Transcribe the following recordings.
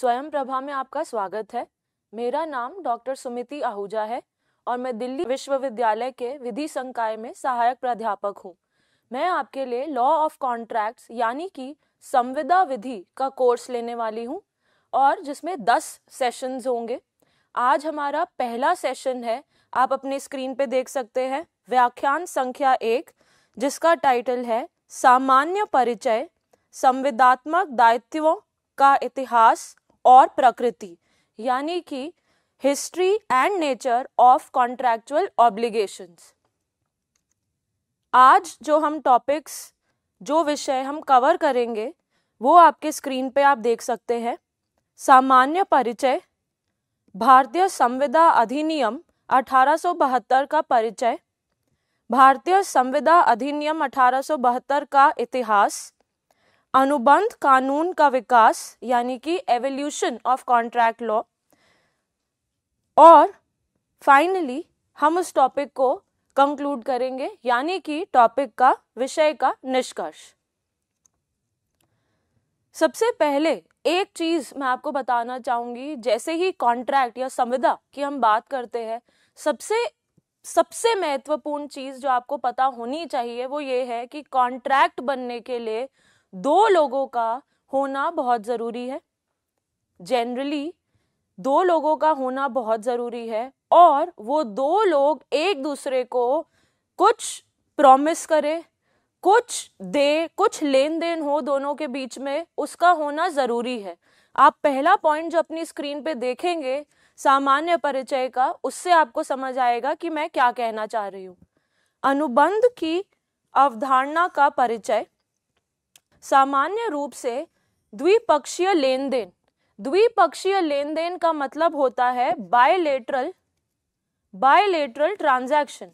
स्वयं प्रभा में आपका स्वागत है मेरा नाम डॉक्टर सुमिति आहूजा है और मैं दिल्ली विश्वविद्यालय के विधि संकाय में सहायक प्राध्यापक हूँ मैं आपके लिए लॉ ऑफ कॉन्ट्रैक्ट्स यानी कि संविदा विधि का कोर्स लेने वाली हूँ और जिसमें दस सेशंस होंगे आज हमारा पहला सेशन है आप अपने स्क्रीन पे देख सकते हैं व्याख्यान संख्या एक जिसका टाइटल है सामान्य परिचय संविदात्मक दायित्वों का इतिहास और प्रकृति यानी कि history and nature of contractual obligations आज जो हम टॉपिक्स जो विषय हम कवर करेंगे वो आपके स्क्रीन पे आप देख सकते हैं सामान्य परिचय भारतीय संविदा अधिनियम 1872 का परिचय भारतीय संविदा अधिनियम 1872 का इतिहास अनुबंध कानून का विकास यानी कि एवोल्यूशन ऑफ कॉन्ट्रैक्ट लॉ और फाइनली हम उस टॉपिक को कंक्लूड करेंगे यानी कि टॉपिक का विषय का निष्कर्ष सबसे पहले एक चीज मैं आपको बताना चाहूंगी जैसे ही कॉन्ट्रैक्ट या संविदा की हम बात करते हैं सबसे सबसे महत्वपूर्ण चीज जो आपको पता होनी चाहिए वो ये है कि कॉन्ट्रैक्ट बनने के लिए दो लोगों का होना बहुत ज़रूरी है जनरली दो लोगों का होना बहुत ज़रूरी है और वो दो लोग एक दूसरे को कुछ प्रॉमिस करे कुछ दे कुछ लेन देन हो दोनों के बीच में उसका होना ज़रूरी है आप पहला पॉइंट जो अपनी स्क्रीन पे देखेंगे सामान्य परिचय का उससे आपको समझ आएगा कि मैं क्या कहना चाह रही हूँ अनुबंध की अवधारणा का परिचय सामान्य रूप से द्विपक्षीय लेन देन द्विपक्षीय लेन देन का मतलब होता है bilateral bilateral transaction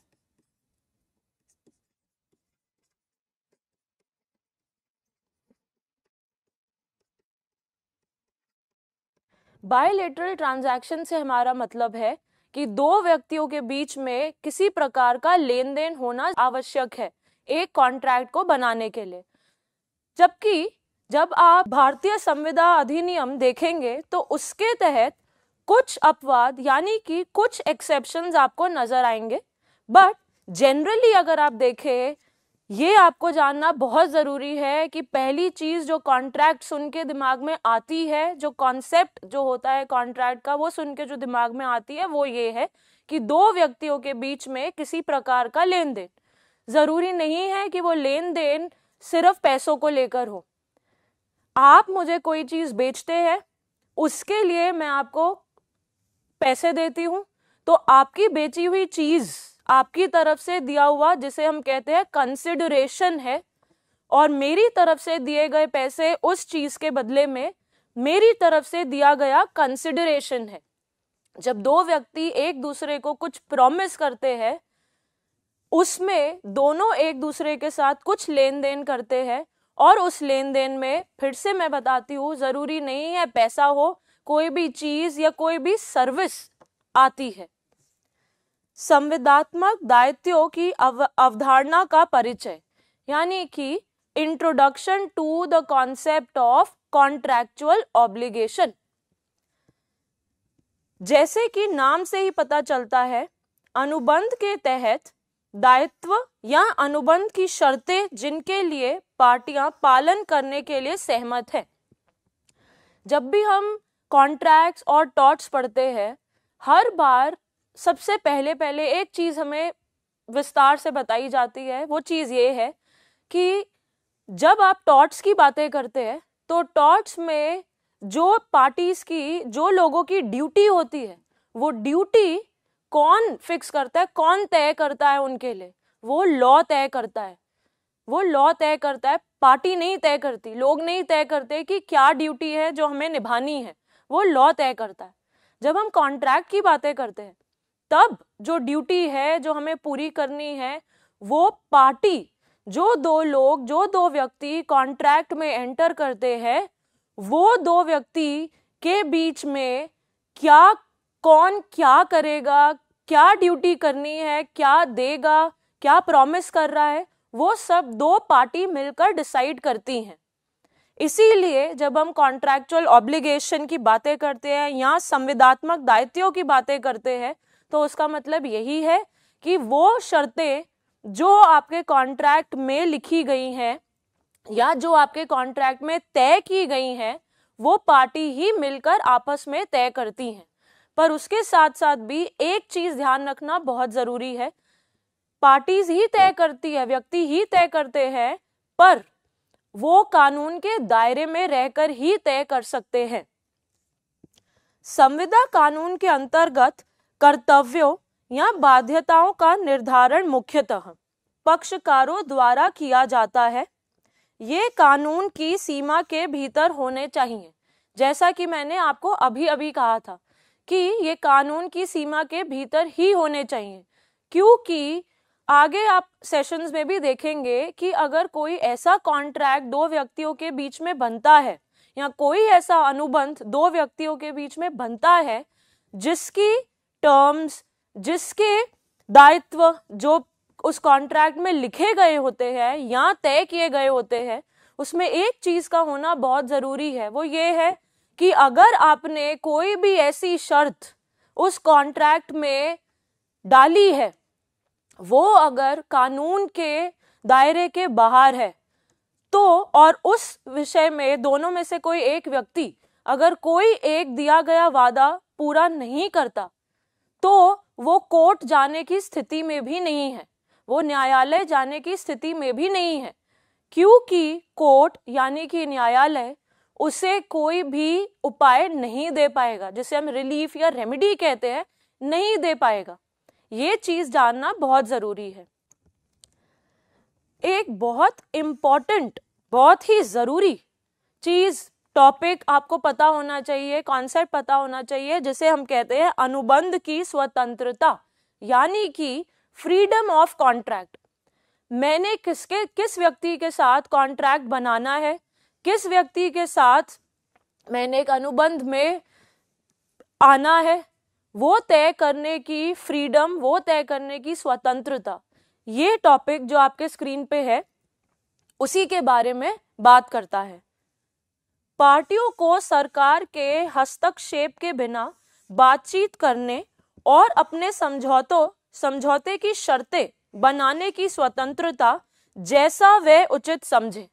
bilateral transaction से हमारा मतलब है कि दो व्यक्तियों के बीच में किसी प्रकार का लेन देन होना आवश्यक है एक कॉन्ट्रैक्ट को बनाने के लिए जबकि जब आप भारतीय संविदा अधिनियम देखेंगे तो उसके तहत कुछ अपवाद यानी कि कुछ एक्सेप्शन आपको नजर आएंगे बट जनरली अगर आप देखें ये आपको जानना बहुत ज़रूरी है कि पहली चीज़ जो कॉन्ट्रैक्ट सुन के दिमाग में आती है जो कॉन्सेप्ट जो होता है कॉन्ट्रैक्ट का वो सुन के जो दिमाग में आती है वो ये है कि दो व्यक्तियों के बीच में किसी प्रकार का लेन देन ज़रूरी नहीं है कि वो लेन देन सिर्फ पैसों को लेकर हो आप मुझे कोई चीज़ बेचते हैं उसके लिए मैं आपको पैसे देती हूं तो आपकी बेची हुई चीज़ आपकी तरफ से दिया हुआ जिसे हम कहते हैं कंसिडरेशन है और मेरी तरफ से दिए गए पैसे उस चीज़ के बदले में मेरी तरफ से दिया गया कंसिडरेशन है जब दो व्यक्ति एक दूसरे को कुछ प्रॉमिस करते हैं उसमें दोनों एक दूसरे के साथ कुछ लेन देन करते हैं और उस लेन देन में फिर से मैं बताती हूँ ज़रूरी नहीं है पैसा हो कोई भी चीज़ या कोई भी सर्विस आती है संविदात्मक दायित्वों की अव, अवधारणा का परिचय यानी कि introduction to the concept of contractual obligation जैसे कि नाम से ही पता चलता है अनुबंध के तहत दायित्व या अनुबंध की शर्तें जिनके लिए पार्टियां पालन करने के लिए सहमत हैं जब भी हम कॉन्ट्रैक्ट्स और टॉट्स पढ़ते हैं हर बार सबसे पहले पहले एक चीज़ हमें विस्तार से बताई जाती है वो चीज़ ये है कि जब आप टॉट्स की बातें करते हैं तो टॉट्स में जो पार्टीज़ की जो लोगों की ड्यूटी होती है वो ड्यूटी कौन फिक्स करता है कौन तय करता है उनके लिए वो लॉ तय करता है वो लॉ तय करता है पार्टी नहीं तय करती लोग नहीं तय करते कि क्या ड्यूटी है जो हमें निभानी है वो लॉ तय करता है जब हम कॉन्ट्रैक्ट की बातें करते हैं तब जो ड्यूटी है जो हमें पूरी करनी है वो पार्टी जो दो लोग जो दो व्यक्ति कॉन्ट्रैक्ट में एंटर करते हैं वो दो व्यक्ति के बीच में क्या कौन क्या करेगा क्या ड्यूटी करनी है क्या देगा क्या प्रॉमिस कर रहा है वो सब दो पार्टी मिलकर डिसाइड करती हैं इसीलिए जब हम कॉन्ट्रैक्चुअल ऑब्लिगेशन की बातें करते हैं या संविदात्मक दायित्वों की बातें करते हैं तो उसका मतलब यही है कि वो शर्तें जो आपके कॉन्ट्रैक्ट में लिखी गई हैं या जो आपके कॉन्ट्रैक्ट में तय की गई हैं वो पार्टी ही मिलकर आपस में तय करती हैं पर उसके साथ साथ भी एक चीज ध्यान रखना बहुत जरूरी है पार्टीज ही तय करती है व्यक्ति ही तय करते हैं पर वो कानून के दायरे में रहकर ही तय कर सकते हैं संविदा कानून के अंतर्गत कर्तव्यों या बाध्यताओं का निर्धारण मुख्यतः पक्षकारों द्वारा किया जाता है ये कानून की सीमा के भीतर होने चाहिए जैसा कि मैंने आपको अभी अभी कहा था कि ये कानून की सीमा के भीतर ही होने चाहिए क्योंकि आगे आप सेशंस में भी देखेंगे कि अगर कोई ऐसा कॉन्ट्रैक्ट दो व्यक्तियों के बीच में बनता है या कोई ऐसा अनुबंध दो व्यक्तियों के बीच में बनता है जिसकी टर्म्स जिसके दायित्व जो उस कॉन्ट्रैक्ट में लिखे गए होते हैं या तय किए गए होते हैं उसमें एक चीज का होना बहुत जरूरी है वो ये है कि अगर आपने कोई भी ऐसी शर्त उस कॉन्ट्रैक्ट में डाली है वो अगर कानून के दायरे के बाहर है तो और उस विषय में दोनों में से कोई एक व्यक्ति अगर कोई एक दिया गया वादा पूरा नहीं करता तो वो कोर्ट जाने की स्थिति में भी नहीं है वो न्यायालय जाने की स्थिति में भी नहीं है क्योंकि कोर्ट यानी कि न्यायालय उसे कोई भी उपाय नहीं दे पाएगा जिसे हम रिलीफ या रेमेडी कहते हैं नहीं दे पाएगा ये चीज जानना बहुत जरूरी है एक बहुत इंपॉर्टेंट बहुत ही ज़रूरी चीज़ टॉपिक आपको पता होना चाहिए कॉन्सेप्ट पता होना चाहिए जिसे हम कहते हैं अनुबंध की स्वतंत्रता यानी कि फ्रीडम ऑफ कॉन्ट्रैक्ट मैंने किसके किस व्यक्ति के साथ कॉन्ट्रैक्ट बनाना है किस व्यक्ति के साथ मैंने एक अनुबंध में आना है वो तय करने की फ्रीडम वो तय करने की स्वतंत्रता ये टॉपिक जो आपके स्क्रीन पे है उसी के बारे में बात करता है पार्टियों को सरकार के हस्तक्षेप के बिना बातचीत करने और अपने समझौतों समझौते की शर्तें बनाने की स्वतंत्रता जैसा वे उचित समझे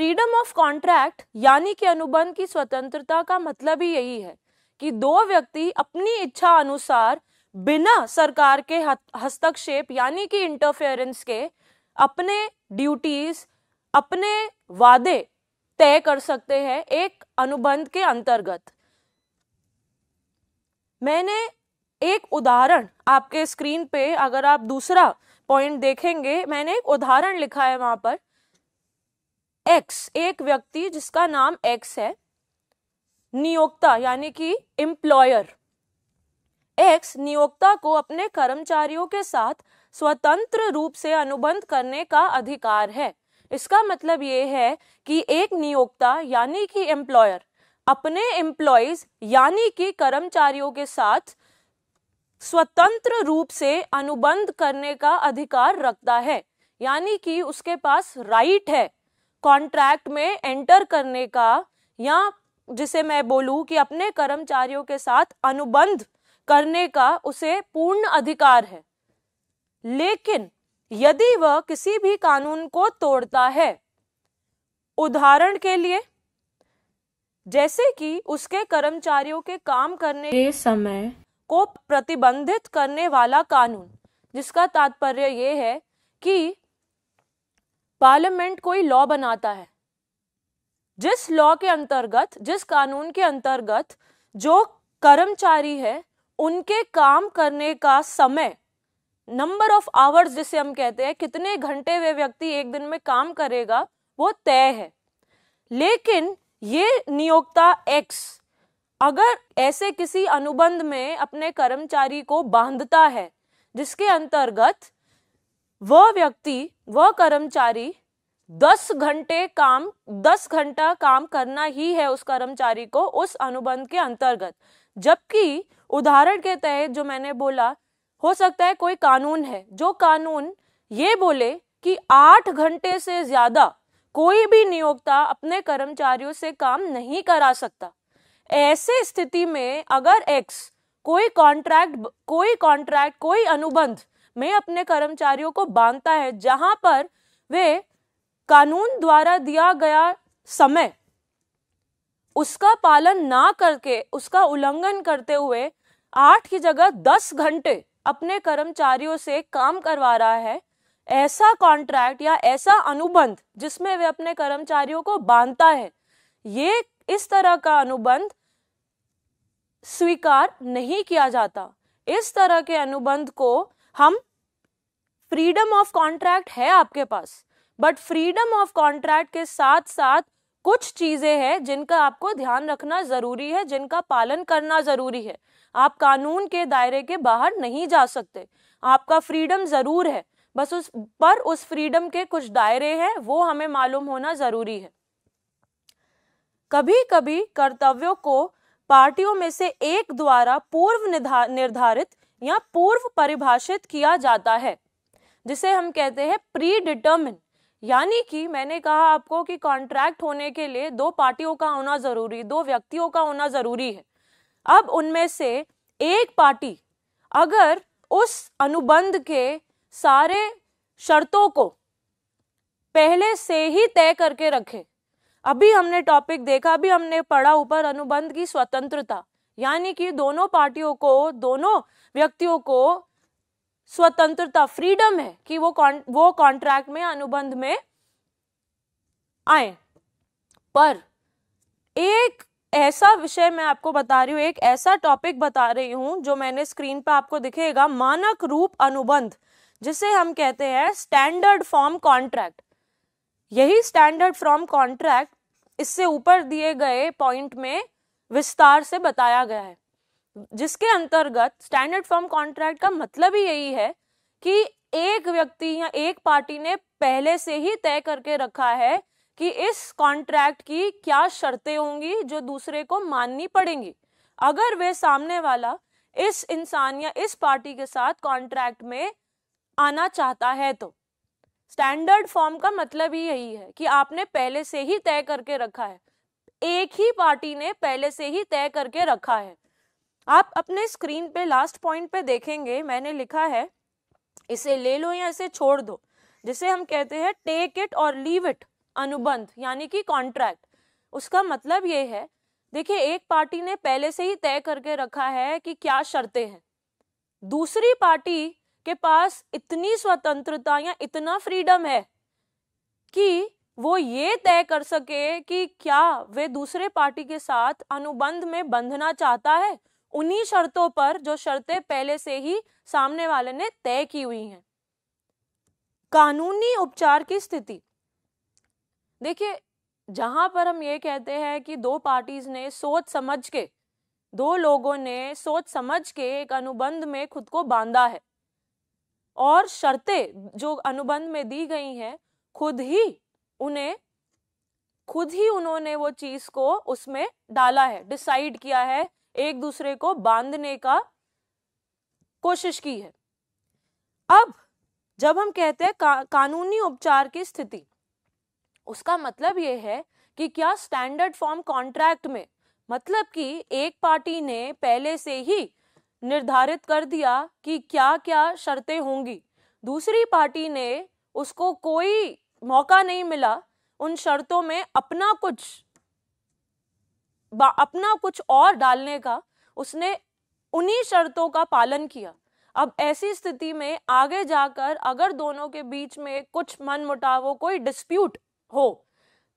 फ्रीडम ऑफ कॉन्ट्रैक्ट यानी कि अनुबंध की स्वतंत्रता का मतलब ही यही है कि दो व्यक्ति अपनी इच्छा अनुसार बिना सरकार के हस्तक्षेप यानी कि इंटरफेरेंस के अपने ड्यूटीज अपने वादे तय कर सकते हैं एक अनुबंध के अंतर्गत मैंने एक उदाहरण आपके स्क्रीन पे अगर आप दूसरा पॉइंट देखेंगे मैंने एक उदाहरण लिखा है वहां पर एक्स एक व्यक्ति जिसका नाम एक्स है नियोक्ता यानी कि एम्प्लॉयर एक्स नियोक्ता को अपने कर्मचारियों के साथ स्वतंत्र रूप से अनुबंध करने का अधिकार है इसका मतलब ये है कि एक नियोक्ता यानी कि एम्प्लॉयर अपने एम्प्लॉयज यानी कि कर्मचारियों के साथ स्वतंत्र रूप से अनुबंध करने का अधिकार रखता है यानी कि उसके पास राइट है कॉन्ट्रैक्ट में एंटर करने का या जिसे मैं बोलूं कि अपने कर्मचारियों के साथ अनुबंध करने का उसे पूर्ण अधिकार है लेकिन यदि वह किसी भी कानून को तोड़ता है उदाहरण के लिए जैसे कि उसके कर्मचारियों के काम करने के समय को प्रतिबंधित करने वाला कानून जिसका तात्पर्य यह है कि पार्लियामेंट कोई लॉ बनाता है जिस लॉ के अंतर्गत जिस कानून के अंतर्गत जो कर्मचारी है उनके काम करने का समय नंबर ऑफ आवर्स जिसे हम कहते हैं कितने घंटे वे व्यक्ति एक दिन में काम करेगा वो तय है लेकिन ये नियोक्ता एक्स अगर ऐसे किसी अनुबंध में अपने कर्मचारी को बांधता है जिसके अंतर्गत वह व्यक्ति वह कर्मचारी दस घंटे काम दस घंटा काम करना ही है उस कर्मचारी को उस अनुबंध के अंतर्गत जबकि उदाहरण के तहत जो मैंने बोला हो सकता है कोई कानून है जो कानून ये बोले कि आठ घंटे से ज्यादा कोई भी नियोक्ता अपने कर्मचारियों से काम नहीं करा सकता ऐसे स्थिति में अगर एक्स कोई कॉन्ट्रैक्ट कोई कॉन्ट्रैक्ट कोई अनुबंध में अपने कर्मचारियों को बांधता है जहां पर वे कानून द्वारा दिया गया समय उसका पालन ना करके उसका उल्लंघन करते हुए आठ की जगह दस घंटे अपने कर्मचारियों से काम करवा रहा है ऐसा कॉन्ट्रैक्ट या ऐसा अनुबंध जिसमें वे अपने कर्मचारियों को बांधता है ये इस तरह का अनुबंध स्वीकार नहीं किया जाता इस तरह के अनुबंध को हम फ्रीडम ऑफ कॉन्ट्रैक्ट है आपके पास बट फ्रीडम ऑफ कॉन्ट्रैक्ट के साथ साथ कुछ चीज़ें हैं जिनका आपको ध्यान रखना ज़रूरी है जिनका पालन करना ज़रूरी है आप कानून के दायरे के बाहर नहीं जा सकते आपका फ्रीडम ज़रूर है बस उस पर उस फ्रीडम के कुछ दायरे हैं वो हमें मालूम होना ज़रूरी है कभी कभी कर्तव्यों को पार्टियों में से एक द्वारा पूर्व निर्धारित या पूर्व परिभाषित किया जाता है जिसे हम कहते हैं प्री डिटर्मिन यानी कि मैंने कहा आपको कि कॉन्ट्रैक्ट होने के लिए दो पार्टियों का होना जरूरी दो व्यक्तियों का होना जरूरी है अब उनमें से एक पार्टी अगर उस अनुबंध के सारे शर्तों को पहले से ही तय करके रखे अभी हमने टॉपिक देखा अभी हमने पढ़ा ऊपर अनुबंध की स्वतंत्रता यानी कि दोनों पार्टियों को दोनों व्यक्तियों को स्वतंत्रता फ्रीडम है कि वो कौन, वो कॉन्ट्रैक्ट में अनुबंध में आए पर एक ऐसा विषय मैं आपको बता रही हूँ एक ऐसा टॉपिक बता रही हूं जो मैंने स्क्रीन पर आपको दिखेगा मानक रूप अनुबंध जिसे हम कहते हैं स्टैंडर्ड फॉर्म कॉन्ट्रैक्ट यही स्टैंडर्ड फॉर्म कॉन्ट्रैक्ट इससे ऊपर दिए गए पॉइंट में विस्तार से बताया गया है जिसके अंतर्गत स्टैंडर्ड फॉर्म कॉन्ट्रैक्ट का मतलब ही यही है कि एक व्यक्ति या एक पार्टी ने पहले से ही तय करके रखा है कि इस कॉन्ट्रैक्ट की क्या शर्तें होंगी जो दूसरे को माननी पड़ेंगी अगर वे सामने वाला इस इंसान या इस पार्टी के साथ कॉन्ट्रैक्ट में आना चाहता है तो स्टैंडर्ड फॉर्म का मतलब ही यही है कि आपने पहले से ही तय करके रखा है एक ही पार्टी ने पहले से ही तय करके रखा है आप अपने स्क्रीन पे लास्ट पॉइंट पे देखेंगे मैंने लिखा है इसे ले लो या इसे छोड़ दो जिसे हम कहते हैं टेक इट और लीव इट अनुबंध यानी कि कॉन्ट्रैक्ट उसका मतलब ये है देखिए एक पार्टी ने पहले से ही तय करके रखा है कि क्या शर्तें हैं दूसरी पार्टी के पास इतनी स्वतंत्रता या इतना फ्रीडम है कि वो ये तय कर सके कि क्या वे दूसरे पार्टी के साथ अनुबंध में बंधना चाहता है उन्हीं शर्तों पर जो शर्तें पहले से ही सामने वाले ने तय की हुई हैं कानूनी उपचार की स्थिति देखिए जहां पर हम ये कहते हैं कि दो पार्टीज ने सोच समझ के दो लोगों ने सोच समझ के एक अनुबंध में खुद को बांधा है और शर्तें जो अनुबंध में दी गई हैं खुद ही उन्हें खुद ही उन्होंने वो चीज को उसमें डाला है डिसाइड किया है एक दूसरे को बांधने का कोशिश की है अब जब हम कहते हैं का, कानूनी उपचार की स्थिति उसका मतलब ये है कि क्या स्टैंडर्ड फॉर्म कॉन्ट्रैक्ट में मतलब कि एक पार्टी ने पहले से ही निर्धारित कर दिया कि क्या क्या शर्तें होंगी दूसरी पार्टी ने उसको कोई मौका नहीं मिला उन शर्तों में अपना कुछ अपना कुछ और डालने का उसने उन्हीं शर्तों का पालन किया अब ऐसी स्थिति में आगे जाकर अगर दोनों के बीच में कुछ मन मुटावो कोई डिस्प्यूट हो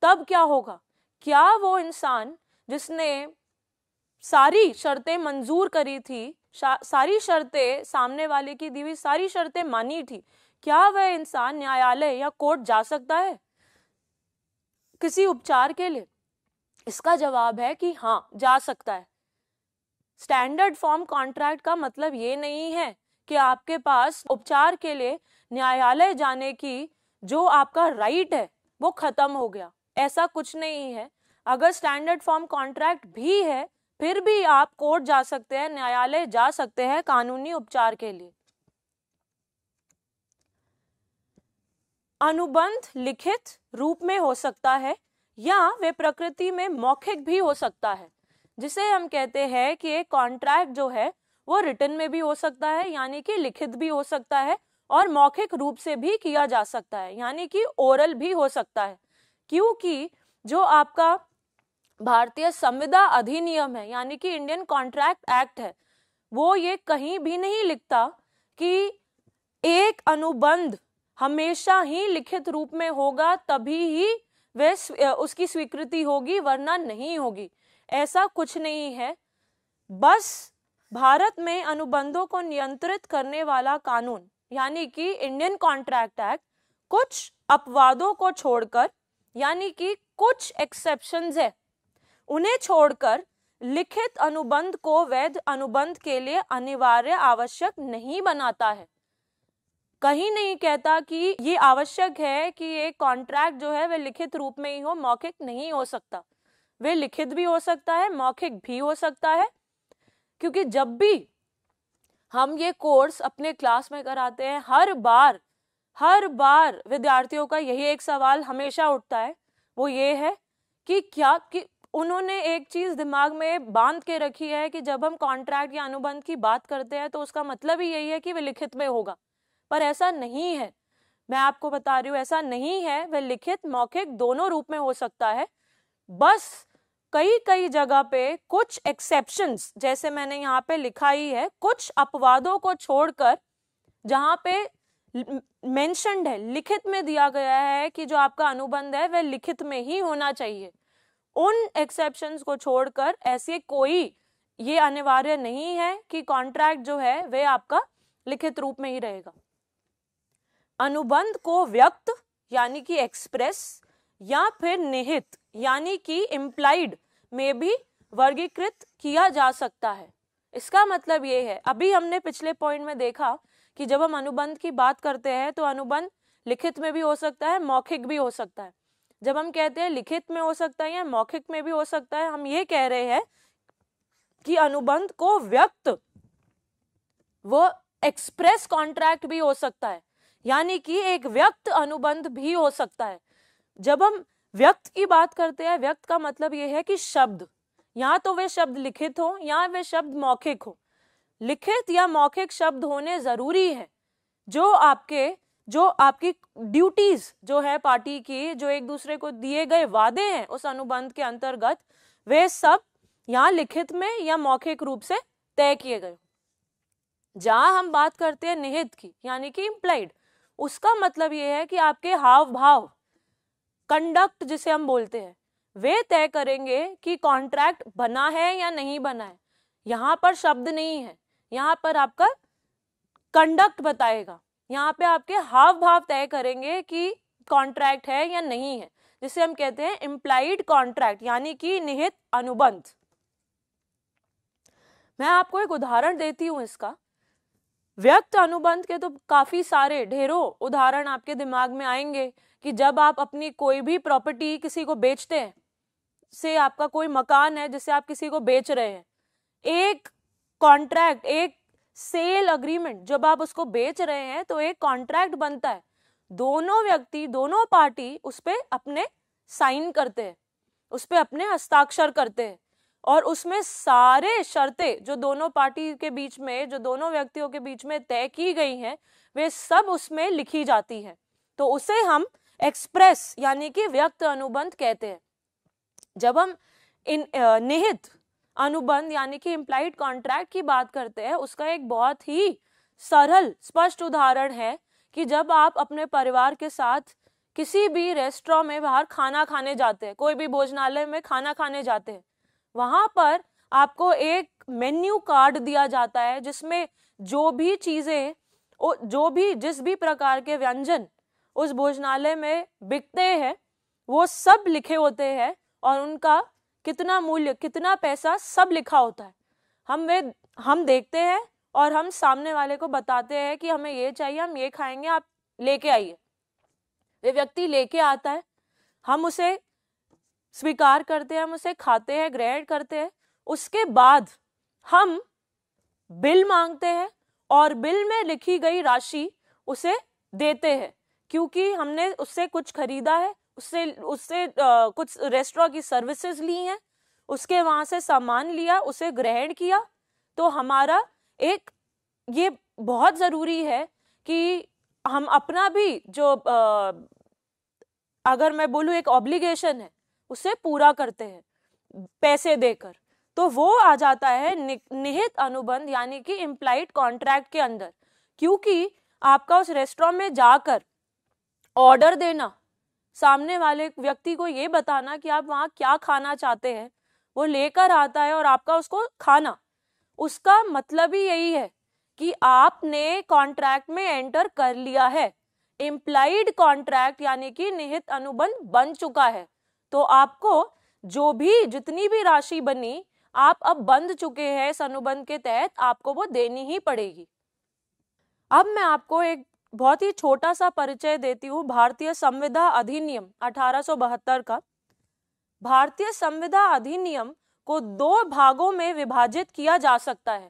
तब क्या होगा क्या वो इंसान जिसने सारी शर्तें मंजूर करी थी सारी शर्तें सामने वाले की दी हुई सारी शर्तें मानी थी क्या वह इंसान न्यायालय या कोर्ट जा सकता है किसी उपचार के लिए इसका जवाब है कि हाँ जा सकता है स्टैंडर्ड फॉर्म कॉन्ट्रैक्ट का मतलब ये नहीं है कि आपके पास उपचार के लिए न्यायालय जाने की जो आपका राइट है वो खत्म हो गया ऐसा कुछ नहीं है अगर स्टैंडर्ड फॉर्म कॉन्ट्रैक्ट भी है फिर भी आप कोर्ट जा सकते हैं न्यायालय जा सकते हैं कानूनी उपचार के लिए अनुबंध लिखित रूप में हो सकता है या वे प्रकृति में मौखिक भी हो सकता है जिसे हम कहते हैं कि एक कॉन्ट्रैक्ट जो है वो रिटर्न में भी हो सकता है यानी कि लिखित भी हो सकता है और मौखिक रूप से भी किया जा सकता है यानी कि ओरल भी हो सकता है क्योंकि जो आपका भारतीय संविदा अधिनियम है यानी कि इंडियन कॉन्ट्रैक्ट एक्ट है वो ये कहीं भी नहीं लिखता कि एक अनुबंध हमेशा ही लिखित रूप में होगा तभी ही वह उसकी स्वीकृति होगी वरना नहीं होगी ऐसा कुछ नहीं है बस भारत में अनुबंधों को नियंत्रित करने वाला कानून यानी कि इंडियन कॉन्ट्रैक्ट एक्ट कुछ अपवादों को छोड़कर यानी कि कुछ एक्सेप्शन है उन्हें छोड़कर लिखित अनुबंध को वैध अनुबंध के लिए अनिवार्य आवश्यक नहीं बनाता है कहीं नहीं कहता कि ये आवश्यक है कि ये कॉन्ट्रैक्ट जो है वह लिखित रूप में ही हो मौखिक नहीं हो सकता वे लिखित भी हो सकता है मौखिक भी हो सकता है क्योंकि जब भी हम ये कोर्स अपने क्लास में कराते हैं हर बार हर बार विद्यार्थियों का यही एक सवाल हमेशा उठता है वो ये है कि क्या कि उन्होंने एक चीज़ दिमाग में बांध के रखी है कि जब हम कॉन्ट्रैक्ट या अनुबंध की बात करते हैं तो उसका मतलब ही यही है कि वे लिखित में होगा पर ऐसा नहीं है मैं आपको बता रही हूँ ऐसा नहीं है वह लिखित मौखिक दोनों रूप में हो सकता है बस कई कई जगह पे कुछ एक्सेप्शंस जैसे मैंने यहाँ पे लिखा ही है कुछ अपवादों को छोड़कर जहाँ पे मेंशनड है लिखित में दिया गया है कि जो आपका अनुबंध है वह लिखित में ही होना चाहिए उन एक्सेप्शंस को छोड़कर ऐसे कोई ये अनिवार्य नहीं है कि कॉन्ट्रैक्ट जो है वह आपका लिखित रूप में ही रहेगा अनुबंध को व्यक्त यानी कि एक्सप्रेस या फिर निहित यानी कि इम्प्लाइड में भी वर्गीकृत किया जा सकता है इसका मतलब ये है अभी हमने पिछले पॉइंट में देखा कि जब हम अनुबंध की बात करते हैं तो अनुबंध लिखित में भी हो सकता है मौखिक भी हो सकता है जब हम कहते हैं लिखित में हो सकता है या मौखिक में भी हो सकता है हम ये कह रहे हैं कि अनुबंध को व्यक्त वो एक्सप्रेस कॉन्ट्रैक्ट भी हो सकता है यानी कि एक व्यक्त अनुबंध भी हो सकता है जब हम व्यक्त की बात करते हैं व्यक्त का मतलब यह है कि शब्द या तो वे शब्द लिखित हो या वे शब्द मौखिक हो लिखित या मौखिक शब्द होने जरूरी है जो आपके जो आपकी ड्यूटीज जो है पार्टी की जो एक दूसरे को दिए गए वादे हैं उस अनुबंध के अंतर्गत वे सब यहाँ लिखित में या मौखिक रूप से तय किए गए जहां हम बात करते हैं निहित की यानी कि इम्प्लाइड उसका मतलब ये है कि आपके हाव भाव कंडक्ट जिसे हम बोलते हैं वे तय करेंगे कि कॉन्ट्रैक्ट बना है या नहीं बना है यहाँ पर शब्द नहीं है यहाँ पर आपका कंडक्ट बताएगा यहाँ पे आपके हाव भाव तय करेंगे कि कॉन्ट्रैक्ट है या नहीं है जिसे हम कहते हैं इम्प्लाइड कॉन्ट्रैक्ट यानी कि निहित अनुबंध मैं आपको एक उदाहरण देती हूँ इसका व्यक्त अनुबंध के तो काफी सारे ढेरों उदाहरण आपके दिमाग में आएंगे कि जब आप अपनी कोई भी प्रॉपर्टी किसी को बेचते हैं से आपका कोई मकान है जिसे आप किसी को बेच रहे हैं एक कॉन्ट्रैक्ट एक सेल अग्रीमेंट जब आप उसको बेच रहे हैं तो एक कॉन्ट्रैक्ट बनता है दोनों व्यक्ति दोनों पार्टी उस पर अपने साइन करते हैं उस पर अपने हस्ताक्षर करते हैं और उसमें सारे शर्तें जो दोनों पार्टी के बीच में जो दोनों व्यक्तियों के बीच में तय की गई हैं वे सब उसमें लिखी जाती हैं तो उसे हम एक्सप्रेस यानी कि व्यक्त अनुबंध कहते हैं जब हम इन निहित अनुबंध यानी कि इम्प्लाइड कॉन्ट्रैक्ट की बात करते हैं उसका एक बहुत ही सरल स्पष्ट उदाहरण है कि जब आप अपने परिवार के साथ किसी भी रेस्टोरेंट में बाहर खाना खाने जाते हैं कोई भी भोजनालय में खाना खाने जाते हैं वहां पर आपको एक मेन्यू कार्ड दिया जाता है जिसमें जो भी चीज़ें जो भी जिस भी प्रकार के व्यंजन उस भोजनालय में बिकते हैं वो सब लिखे होते हैं और उनका कितना मूल्य कितना पैसा सब लिखा होता है हम वे हम देखते हैं और हम सामने वाले को बताते हैं कि हमें ये चाहिए हम ये खाएंगे आप लेके आइए वे व्यक्ति लेके आता है हम उसे स्वीकार करते हैं हम उसे खाते हैं ग्रहण करते हैं उसके बाद हम बिल मांगते हैं और बिल में लिखी गई राशि उसे देते हैं क्योंकि हमने उससे कुछ खरीदा है उससे उससे आ, कुछ रेस्टोरा की सर्विसेज ली हैं उसके वहाँ से सामान लिया उसे ग्रहण किया तो हमारा एक ये बहुत ज़रूरी है कि हम अपना भी जो आ, अगर मैं बोलूँ एक ऑब्लिगेशन है उसे पूरा करते हैं पैसे देकर तो वो आ जाता है निहित अनुबंध यानी कि इम्प्लाइड कॉन्ट्रैक्ट के अंदर क्योंकि आपका उस रेस्टोरेंट में जाकर ऑर्डर देना सामने वाले व्यक्ति को ये बताना कि आप वहाँ क्या खाना चाहते हैं वो लेकर आता है और आपका उसको खाना उसका मतलब ही यही है कि आपने कॉन्ट्रैक्ट में एंटर कर लिया है इम्प्लाइड कॉन्ट्रैक्ट यानी कि निहित अनुबंध बन चुका है तो आपको जो भी जितनी भी राशि बनी आप अब बंद चुके हैं इस अनुबंध के तहत आपको वो देनी ही पड़ेगी अब मैं आपको एक बहुत ही छोटा सा परिचय देती हूँ भारतीय संविदा अधिनियम अठारह का भारतीय संविदा अधिनियम को दो भागों में विभाजित किया जा सकता है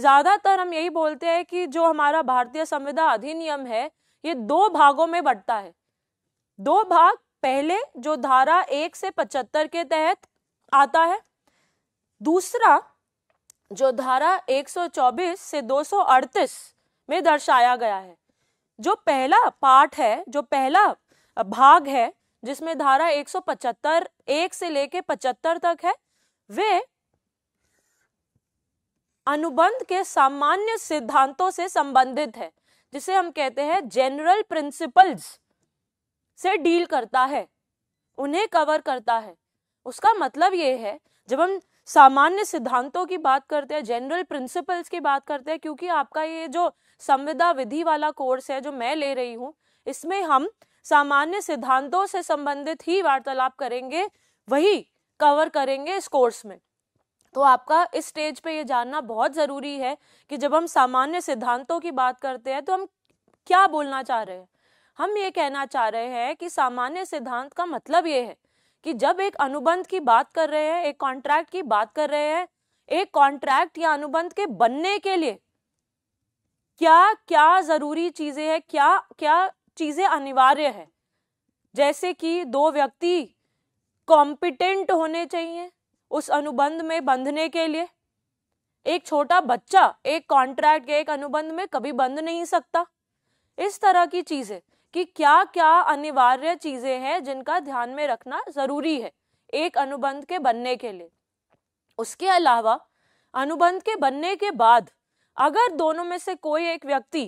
ज्यादातर हम यही बोलते हैं कि जो हमारा भारतीय संविदा अधिनियम है ये दो भागों में बढ़ता है दो भाग पहले जो धारा एक से पचहत्तर के तहत आता है दूसरा जो धारा 124 से 238 में दर्शाया गया है जो पहला पाठ है जो पहला भाग है जिसमें धारा 175 एक से लेके 75 तक है वे अनुबंध के सामान्य सिद्धांतों से संबंधित है जिसे हम कहते हैं जनरल प्रिंसिपल्स से डील करता है उन्हें कवर करता है उसका मतलब ये है जब हम सामान्य सिद्धांतों की बात करते हैं जनरल प्रिंसिपल्स की बात करते हैं क्योंकि आपका ये जो संविदा विधि वाला कोर्स है जो मैं ले रही हूँ इसमें हम सामान्य सिद्धांतों से संबंधित ही वार्तालाप करेंगे वही कवर करेंगे इस कोर्स में तो आपका इस स्टेज पे ये जानना बहुत ज़रूरी है कि जब हम सामान्य सिद्धांतों की बात करते हैं तो हम क्या बोलना चाह रहे हैं हम ये कहना चाह रहे हैं कि सामान्य सिद्धांत का मतलब ये है कि जब एक अनुबंध की बात कर रहे हैं एक कॉन्ट्रैक्ट की बात कर रहे हैं एक कॉन्ट्रैक्ट या अनुबंध के बनने के लिए क्या क्या जरूरी चीजें हैं क्या क्या चीजें अनिवार्य है जैसे कि दो व्यक्ति कॉम्पिटेंट होने चाहिए उस अनुबंध में बंधने के लिए एक छोटा बच्चा एक कॉन्ट्रैक्ट या एक अनुबंध में कभी बंध नहीं सकता इस तरह की चीजें कि क्या क्या अनिवार्य चीजें हैं जिनका ध्यान में रखना जरूरी है एक अनुबंध के बनने के लिए उसके अलावा अनुबंध के बनने के बाद अगर दोनों में से कोई एक व्यक्ति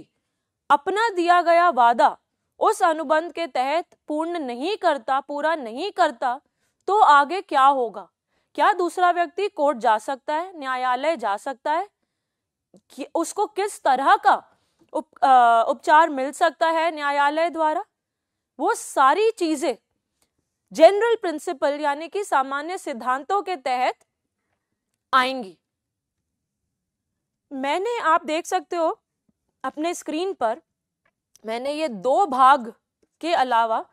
अपना दिया गया वादा उस अनुबंध के तहत पूर्ण नहीं करता पूरा नहीं करता तो आगे क्या होगा क्या दूसरा व्यक्ति कोर्ट जा सकता है न्यायालय जा सकता है कि उसको किस तरह का उप आ, उपचार मिल सकता है न्यायालय द्वारा वो सारी चीजें जनरल प्रिंसिपल यानी कि सामान्य सिद्धांतों के तहत आएंगी मैंने आप देख सकते हो अपने स्क्रीन पर मैंने ये दो भाग के अलावा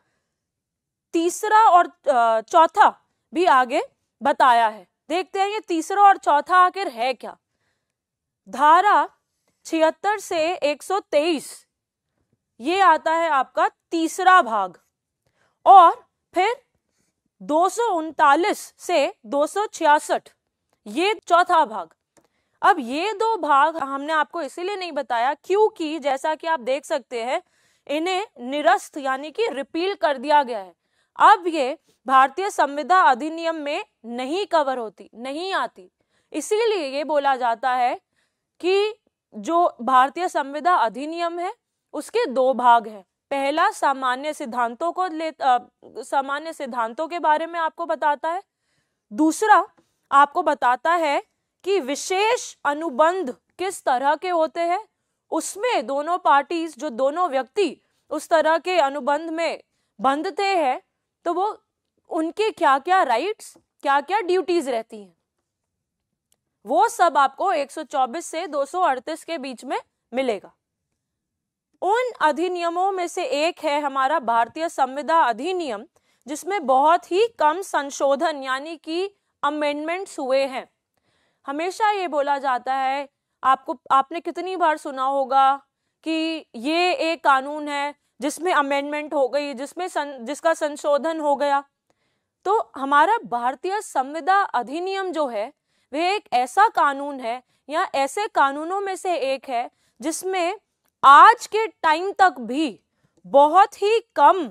तीसरा और चौथा भी आगे बताया है देखते हैं ये तीसरा और चौथा आखिर है क्या धारा छिहत्तर से 123 ये आता है आपका तीसरा भाग और फिर दो से दो ये चौथा भाग अब ये दो भाग हमने आपको इसीलिए नहीं बताया क्योंकि जैसा कि आप देख सकते हैं इन्हें निरस्त यानी कि रिपील कर दिया गया है अब ये भारतीय संविधान अधिनियम में नहीं कवर होती नहीं आती इसीलिए ये बोला जाता है कि जो भारतीय संविदा अधिनियम है उसके दो भाग हैं पहला सामान्य सिद्धांतों को ले सामान्य सिद्धांतों के बारे में आपको बताता है दूसरा आपको बताता है कि विशेष अनुबंध किस तरह के होते हैं उसमें दोनों पार्टीज जो दोनों व्यक्ति उस तरह के अनुबंध में बंधते हैं तो वो उनके क्या क्या राइट्स क्या क्या ड्यूटीज रहती हैं वो सब आपको 124 से 238 के बीच में मिलेगा उन अधिनियमों में से एक है हमारा भारतीय संविदा अधिनियम जिसमें बहुत ही कम संशोधन यानी कि अमेंडमेंट्स हुए हैं हमेशा ये बोला जाता है आपको आपने कितनी बार सुना होगा कि ये एक कानून है जिसमें अमेंडमेंट हो गई जिसमें सं, जिसका संशोधन हो गया तो हमारा भारतीय संविदा अधिनियम जो है वे एक ऐसा कानून है या ऐसे कानूनों में से एक है जिसमें आज के टाइम तक भी बहुत ही कम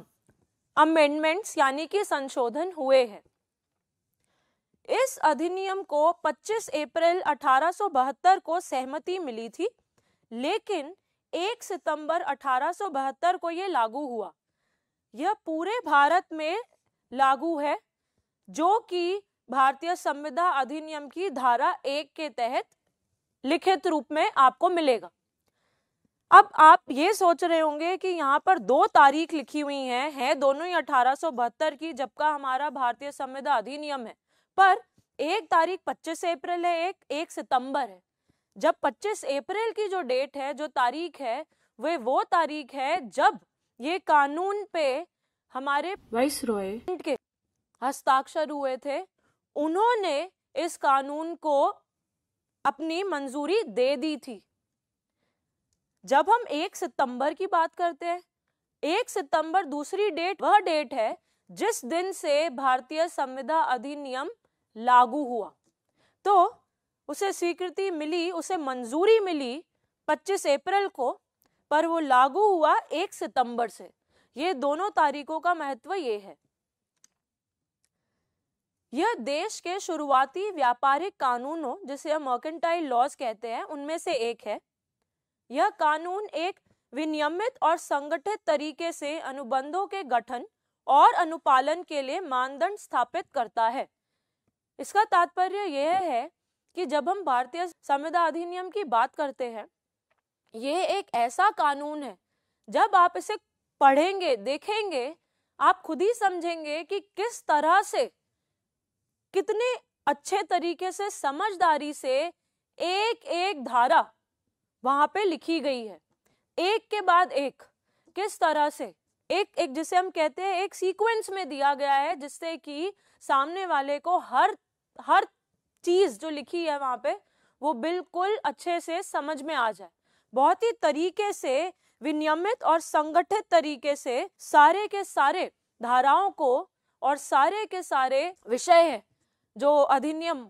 अमेंडमेंट्स यानी कि संशोधन हुए हैं इस अधिनियम को 25 अप्रैल 1872 को सहमति मिली थी लेकिन 1 सितंबर 1872 को यह लागू हुआ यह पूरे भारत में लागू है जो कि भारतीय संविधा अधिनियम की धारा एक के तहत लिखित रूप में आपको मिलेगा अब आप ये सोच रहे होंगे कि यहाँ पर दो तारीख लिखी हुई हैं है दोनों ही अठारह की जबका हमारा भारतीय संविधा अधिनियम है पर एक तारीख 25 अप्रैल है एक एक सितंबर है जब 25 अप्रैल की जो डेट है जो तारीख है वे वो तारीख है जब ये कानून पे हमारे वाइस रॉय के हस्ताक्षर हुए थे उन्होंने इस कानून को अपनी मंजूरी दे दी थी जब हम एक सितंबर की बात करते हैं एक सितंबर दूसरी डेट वह डेट है जिस दिन से भारतीय संविदा अधिनियम लागू हुआ तो उसे स्वीकृति मिली उसे मंजूरी मिली 25 अप्रैल को पर वो लागू हुआ एक सितंबर से ये दोनों तारीखों का महत्व ये है यह देश के शुरुआती व्यापारिक कानूनों जिसे हम मर्केंटाइल लॉज कहते हैं उनमें से एक है यह कानून एक विनियमित और संगठित तरीके से अनुबंधों के गठन और अनुपालन के लिए मानदंड स्थापित करता है इसका तात्पर्य यह है कि जब हम भारतीय संविदा अधिनियम की बात करते हैं यह एक ऐसा कानून है जब आप इसे पढ़ेंगे देखेंगे आप खुद ही समझेंगे कि किस तरह से कितने अच्छे तरीके से समझदारी से एक एक धारा वहां पे लिखी गई है एक के बाद एक किस तरह से एक एक जिसे हम कहते हैं एक सीक्वेंस में दिया गया है जिससे कि सामने वाले को हर हर चीज जो लिखी है वहां पे वो बिल्कुल अच्छे से समझ में आ जाए बहुत ही तरीके से विनियमित और संगठित तरीके से सारे के सारे धाराओं को और सारे के सारे विषय हैं जो अधिनियम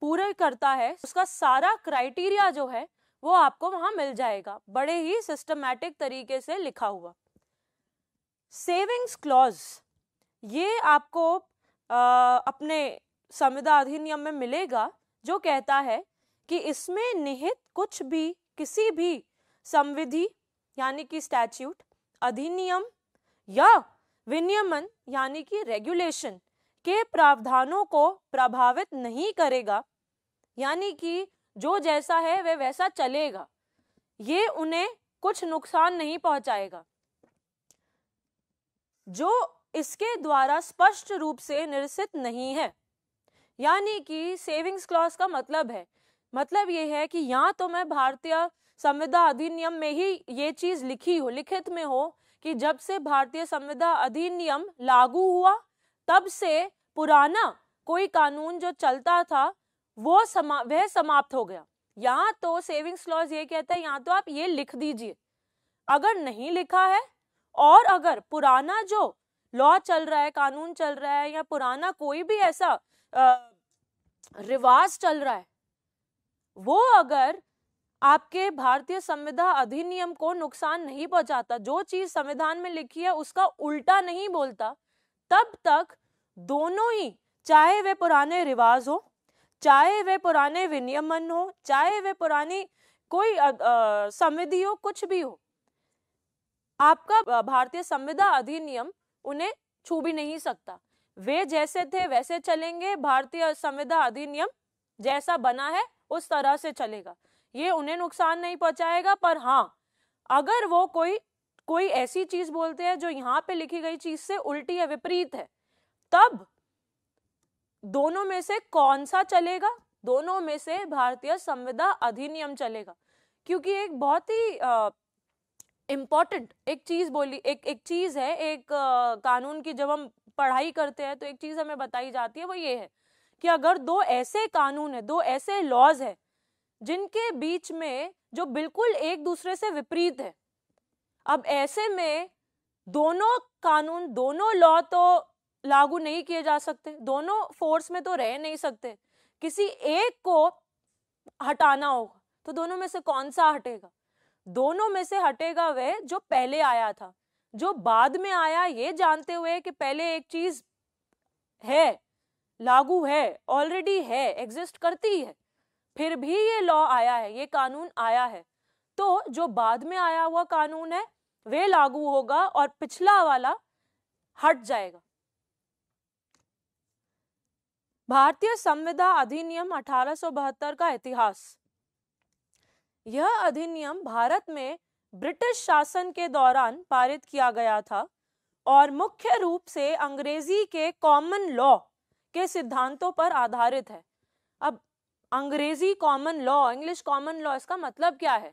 पूरे करता है उसका सारा क्राइटेरिया जो है वो आपको वहां मिल जाएगा बड़े ही सिस्टमैटिक तरीके से लिखा हुआ सेविंग्स क्लॉज ये आपको आ, अपने संविदा अधिनियम में मिलेगा जो कहता है कि इसमें निहित कुछ भी किसी भी संविधि यानी कि स्टैच्यूट अधिनियम या विनियमन यानी कि रेगुलेशन के प्रावधानों को प्रभावित नहीं करेगा यानी कि जो जैसा है वह वैसा चलेगा ये उन्हें कुछ नुकसान नहीं पहुंचाएगा जो इसके द्वारा स्पष्ट रूप से निरसित नहीं है यानी कि सेविंग्स क्लॉज का मतलब है मतलब ये है कि या तो मैं भारतीय संविदा अधिनियम में ही ये चीज लिखी हो लिखित में हो कि जब से भारतीय संविदा अधिनियम लागू हुआ तब से पुराना कोई कानून जो चलता था वो समा वह समाप्त हो गया यहाँ तो सेविंग्स लॉज ये कहता है यहाँ तो आप ये लिख दीजिए अगर नहीं लिखा है और अगर पुराना जो लॉ चल रहा है कानून चल रहा है या पुराना कोई भी ऐसा आ, रिवाज चल रहा है वो अगर आपके भारतीय संविधान अधिनियम को नुकसान नहीं पहुंचाता जो चीज संविधान में लिखी है उसका उल्टा नहीं बोलता तब तक दोनों ही चाहे वे पुराने रिवाज हो चाहे वे पुराने विनियमन हो चाहे वे पुरानी कोई समिधि हो कुछ भी हो आपका भारतीय संविदा अधिनियम उन्हें छू भी नहीं सकता वे जैसे थे वैसे चलेंगे भारतीय संविदा अधिनियम जैसा बना है उस तरह से चलेगा ये उन्हें नुकसान नहीं पहुंचाएगा पर हाँ अगर वो कोई कोई ऐसी चीज बोलते हैं जो यहाँ पे लिखी गई चीज से उल्टी है विपरीत है तब दोनों में से कौन सा चलेगा दोनों में से भारतीय संविदा अधिनियम चलेगा क्योंकि एक बहुत ही इम्पॉर्टेंट एक चीज बोली एक एक चीज है एक आ, कानून की जब हम पढ़ाई करते हैं तो एक चीज हमें बताई जाती है वो ये है कि अगर दो ऐसे कानून है दो ऐसे लॉज है जिनके बीच में जो बिल्कुल एक दूसरे से विपरीत है अब ऐसे में दोनों कानून दोनों लॉ तो लागू नहीं किए जा सकते दोनों फोर्स में तो रह नहीं सकते किसी एक को हटाना होगा तो दोनों में से कौन सा हटेगा दोनों में से हटेगा वह जो पहले आया था जो बाद में आया ये जानते हुए कि पहले एक चीज है लागू है ऑलरेडी है एग्जिस्ट करती है फिर भी ये लॉ आया है ये कानून आया है तो जो बाद में आया हुआ कानून है वे लागू होगा और पिछला वाला हट जाएगा भारतीय संविदा अधिनियम अठारह का इतिहास यह अधिनियम भारत में ब्रिटिश शासन के दौरान पारित किया गया था और मुख्य रूप से अंग्रेजी के कॉमन लॉ के सिद्धांतों पर आधारित है अब अंग्रेजी common law English common law इसका मतलब क्या है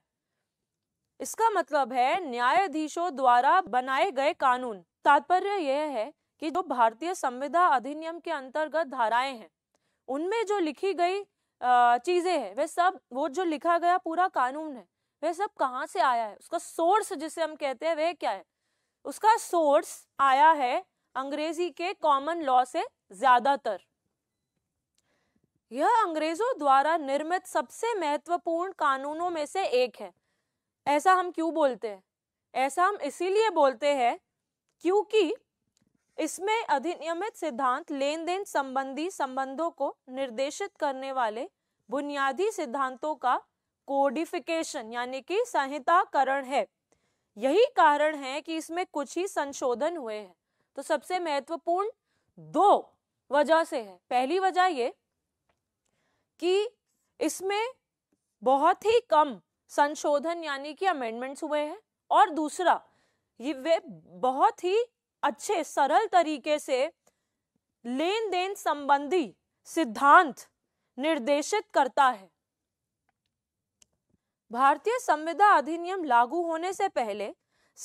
इसका मतलब है न्यायाधीशों द्वारा बनाए गए कानून तात्पर्य यह है कि जो भारतीय संविधान अधिनियम के अंतर्गत धाराएं हैं उनमें जो लिखी गई चीज़ें हैं वे सब वो जो लिखा गया पूरा कानून है वह सब कहाँ से आया है उसका सोर्स जिसे हम कहते हैं वह क्या है उसका सोर्स आया है अंग्रेजी के कॉमन लॉ से ज्यादातर यह अंग्रेजों द्वारा निर्मित सबसे महत्वपूर्ण कानूनों में से एक है ऐसा हम क्यों बोलते हैं ऐसा हम इसीलिए बोलते हैं क्योंकि इसमें अधिनियमित सिद्धांत लेन देन संबंधी संबंधों को निर्देशित करने वाले बुनियादी सिद्धांतों का कोडिफिकेशन यानी कि संहिताकरण है यही कारण है कि इसमें कुछ ही संशोधन हुए हैं तो सबसे महत्वपूर्ण दो वजह से है पहली वजह ये कि इसमें बहुत ही कम संशोधन यानी कि अमेंडमेंट्स हुए हैं और दूसरा ये वे बहुत ही अच्छे सरल तरीके से लेन देन संबंधी सिद्धांत निर्देशित करता है भारतीय संविदा अधिनियम लागू होने से पहले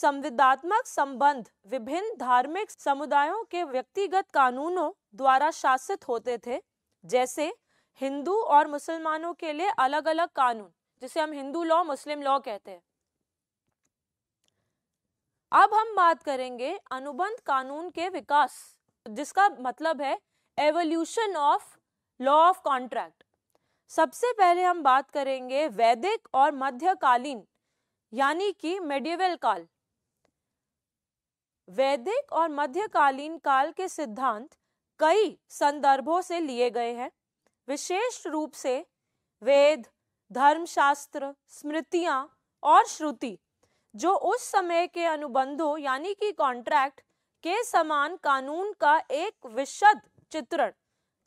संविदात्मक संबंध विभिन्न धार्मिक समुदायों के व्यक्तिगत कानूनों द्वारा शासित होते थे जैसे हिंदू और मुसलमानों के लिए अलग अलग कानून जिसे हम हिंदू लॉ मुस्लिम लॉ कहते हैं अब हम बात करेंगे अनुबंध कानून के विकास जिसका मतलब है evolution of law of contract सबसे पहले हम बात करेंगे वैदिक और मध्यकालीन यानी कि मेडिवल काल वैदिक और मध्यकालीन काल के सिद्धांत कई संदर्भों से लिए गए हैं विशेष रूप से वेद धर्मशास्त्र स्मृतियां और श्रुति जो उस समय के अनुबंधों यानी कि कॉन्ट्रैक्ट के समान कानून का एक विशद चित्रण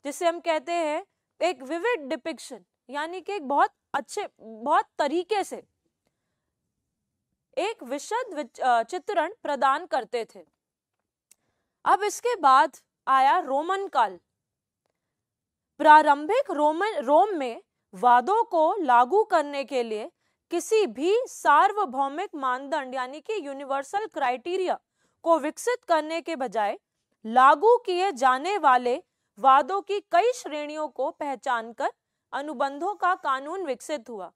जिसे हम कहते हैं एक विविड डिपिक्शन यानी कि एक बहुत अच्छे बहुत तरीके से एक विशद चित्रण प्रदान करते थे अब इसके बाद आया रोमन काल प्रारंभिक रोमन रोम में वादों को लागू करने के लिए किसी भी सार्वभौमिक मानदंड यानी कि यूनिवर्सल क्राइटेरिया को विकसित करने के बजाय लागू किए जाने वाले वादों की कई श्रेणियों को पहचान कर अनुबंधों का कानून विकसित हुआ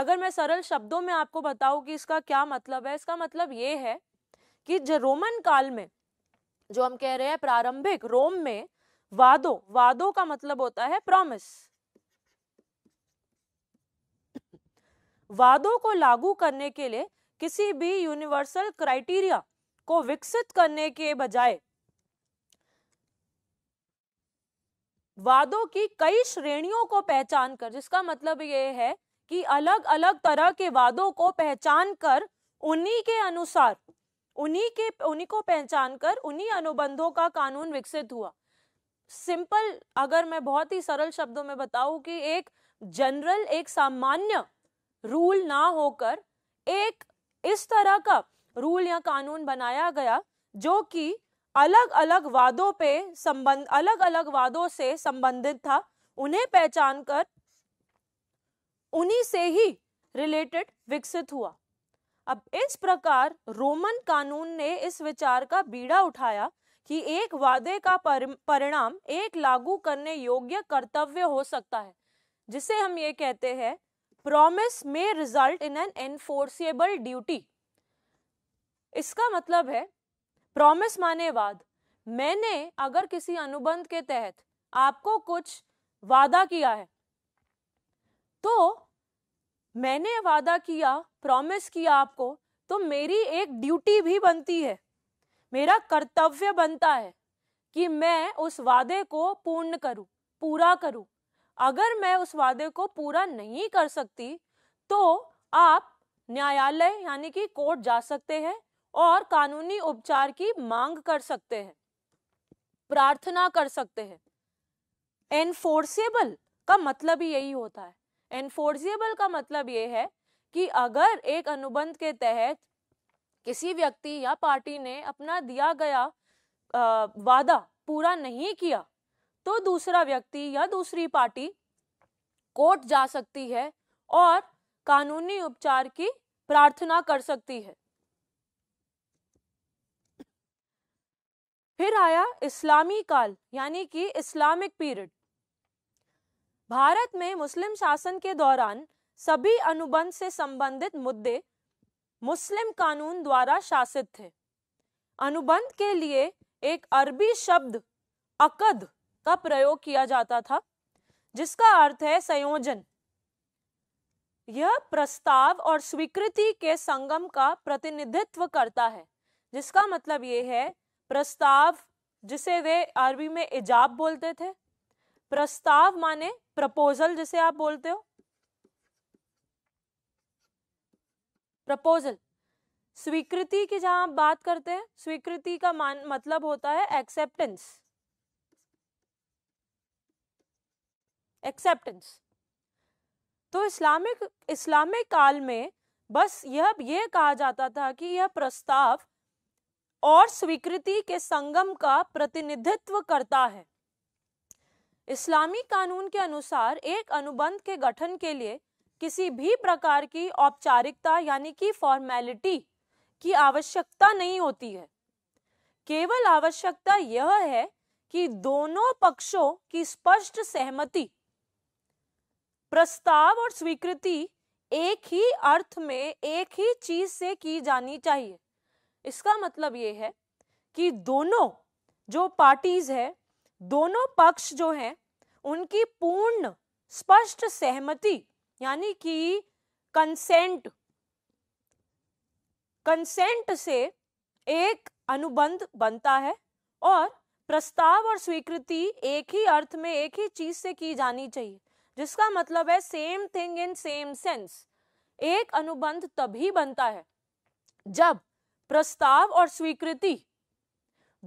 अगर मैं सरल शब्दों में आपको बताऊं कि इसका क्या मतलब है इसका मतलब ये है कि जो रोमन काल में जो हम कह रहे हैं प्रारंभिक रोम में वादों वादों का मतलब होता है प्रॉमिस वादों को लागू करने के लिए किसी भी यूनिवर्सल क्राइटेरिया को विकसित करने के बजाय वादों की कई श्रेणियों को पहचान कर जिसका मतलब यह है कि अलग अलग तरह के वादों को पहचान कर उन्हीं के अनुसार उन्हीं के उन्हीं को पहचान कर उन्हीं अनुबंधों का कानून विकसित हुआ सिंपल अगर मैं बहुत ही सरल शब्दों में बताऊं कि एक जनरल एक सामान्य रूल ना होकर एक इस तरह का रूल या कानून बनाया गया जो कि अलग अलग वादों पे संबंध अलग अलग वादों से संबंधित था उन्हें पहचान कर उन्हीं से ही रिलेटेड विकसित हुआ अब इस प्रकार रोमन कानून ने इस विचार का बीड़ा उठाया कि एक वादे का परिणाम एक लागू करने योग्य कर्तव्य हो सकता है जिसे हम ये कहते हैं प्रोमिस में result in an enforceable duty इसका मतलब है प्रोमिस माने वाद मैंने अगर किसी अनुबंध के तहत आपको कुछ वादा किया है तो मैंने वादा किया प्रॉमिस किया आपको तो मेरी एक ड्यूटी भी बनती है मेरा कर्तव्य बनता है कि मैं उस वादे को पूर्ण करूं पूरा करूं अगर मैं उस वादे को पूरा नहीं कर सकती तो आप न्यायालय यानी कि कोर्ट जा सकते हैं और कानूनी उपचार की मांग कर सकते हैं प्रार्थना कर सकते हैं एनफोर्सेबल का मतलब ही यही होता है एनफोर्सेबल का मतलब ये है कि अगर एक अनुबंध के तहत किसी व्यक्ति या पार्टी ने अपना दिया गया वादा पूरा नहीं किया तो दूसरा व्यक्ति या दूसरी पार्टी कोर्ट जा सकती है और कानूनी उपचार की प्रार्थना कर सकती है फिर आया इस्लामी काल यानी कि इस्लामिक पीरियड भारत में मुस्लिम शासन के दौरान सभी अनुबंध से संबंधित मुद्दे मुस्लिम कानून द्वारा शासित थे अनुबंध के लिए एक अरबी शब्द अकद का प्रयोग किया जाता था जिसका अर्थ है संयोजन यह प्रस्ताव और स्वीकृति के संगम का प्रतिनिधित्व करता है जिसका मतलब ये है प्रस्ताव जिसे वे अरबी में इजाब बोलते थे प्रस्ताव माने प्रपोजल जिसे आप बोलते हो प्रपोजल स्वीकृति की जहां आप बात करते हैं स्वीकृति का मान मतलब होता है एक्सेप्टेंस एक्सेप्टेंस तो इस्लामिक इस्लामिक काल में बस यह यह कहा जाता था कि यह प्रस्ताव और स्वीकृति के संगम का प्रतिनिधित्व करता है इस्लामी कानून के अनुसार एक अनुबंध के गठन के लिए किसी भी प्रकार की औपचारिकता यानी कि फॉर्मेलिटी की आवश्यकता नहीं होती है केवल आवश्यकता यह है कि दोनों पक्षों की स्पष्ट सहमति प्रस्ताव और स्वीकृति एक ही अर्थ में एक ही चीज से की जानी चाहिए इसका मतलब ये है कि दोनों जो पार्टीज है दोनों पक्ष जो हैं उनकी पूर्ण स्पष्ट सहमति यानी कि कंसेंट कंसेंट से एक अनुबंध बनता है और प्रस्ताव और स्वीकृति एक ही अर्थ में एक ही चीज से की जानी चाहिए जिसका मतलब है same thing in same sense एक अनुबंध तभी बनता है जब प्रस्ताव और स्वीकृति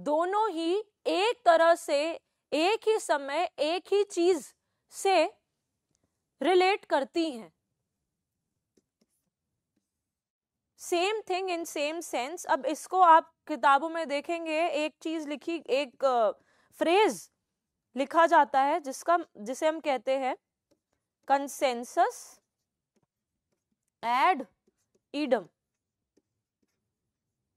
दोनों ही एक तरह से एक ही समय एक ही चीज से रिलेट करती हैं same thing in same sense अब इसको आप किताबों में देखेंगे एक चीज लिखी एक फ्रेज लिखा जाता है जिसका जिसे हम कहते हैं consensus ad idem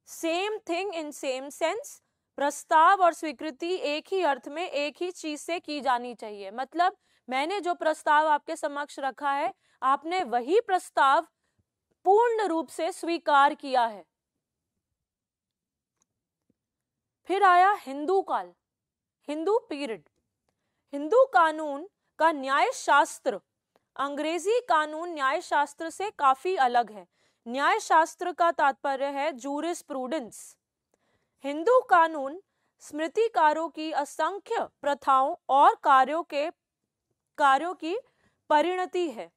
same thing in same sense प्रस्ताव और स्वीकृति एक ही अर्थ में एक ही चीज से की जानी चाहिए मतलब मैंने जो प्रस्ताव आपके समक्ष रखा है आपने वही प्रस्ताव पूर्ण रूप से स्वीकार किया है फिर आया हिंदू काल हिंदू पीरियड हिंदू कानून का न्याय शास्त्र अंग्रेजी कानून न्याय शास्त्र से काफी अलग है न्याय शास्त्र का तात्पर्य है जूरिस प्रूडेंस हिंदू कानून स्मृतिकारों की असंख्य प्रथाओं और कार्यों के कार्यों की परिणति है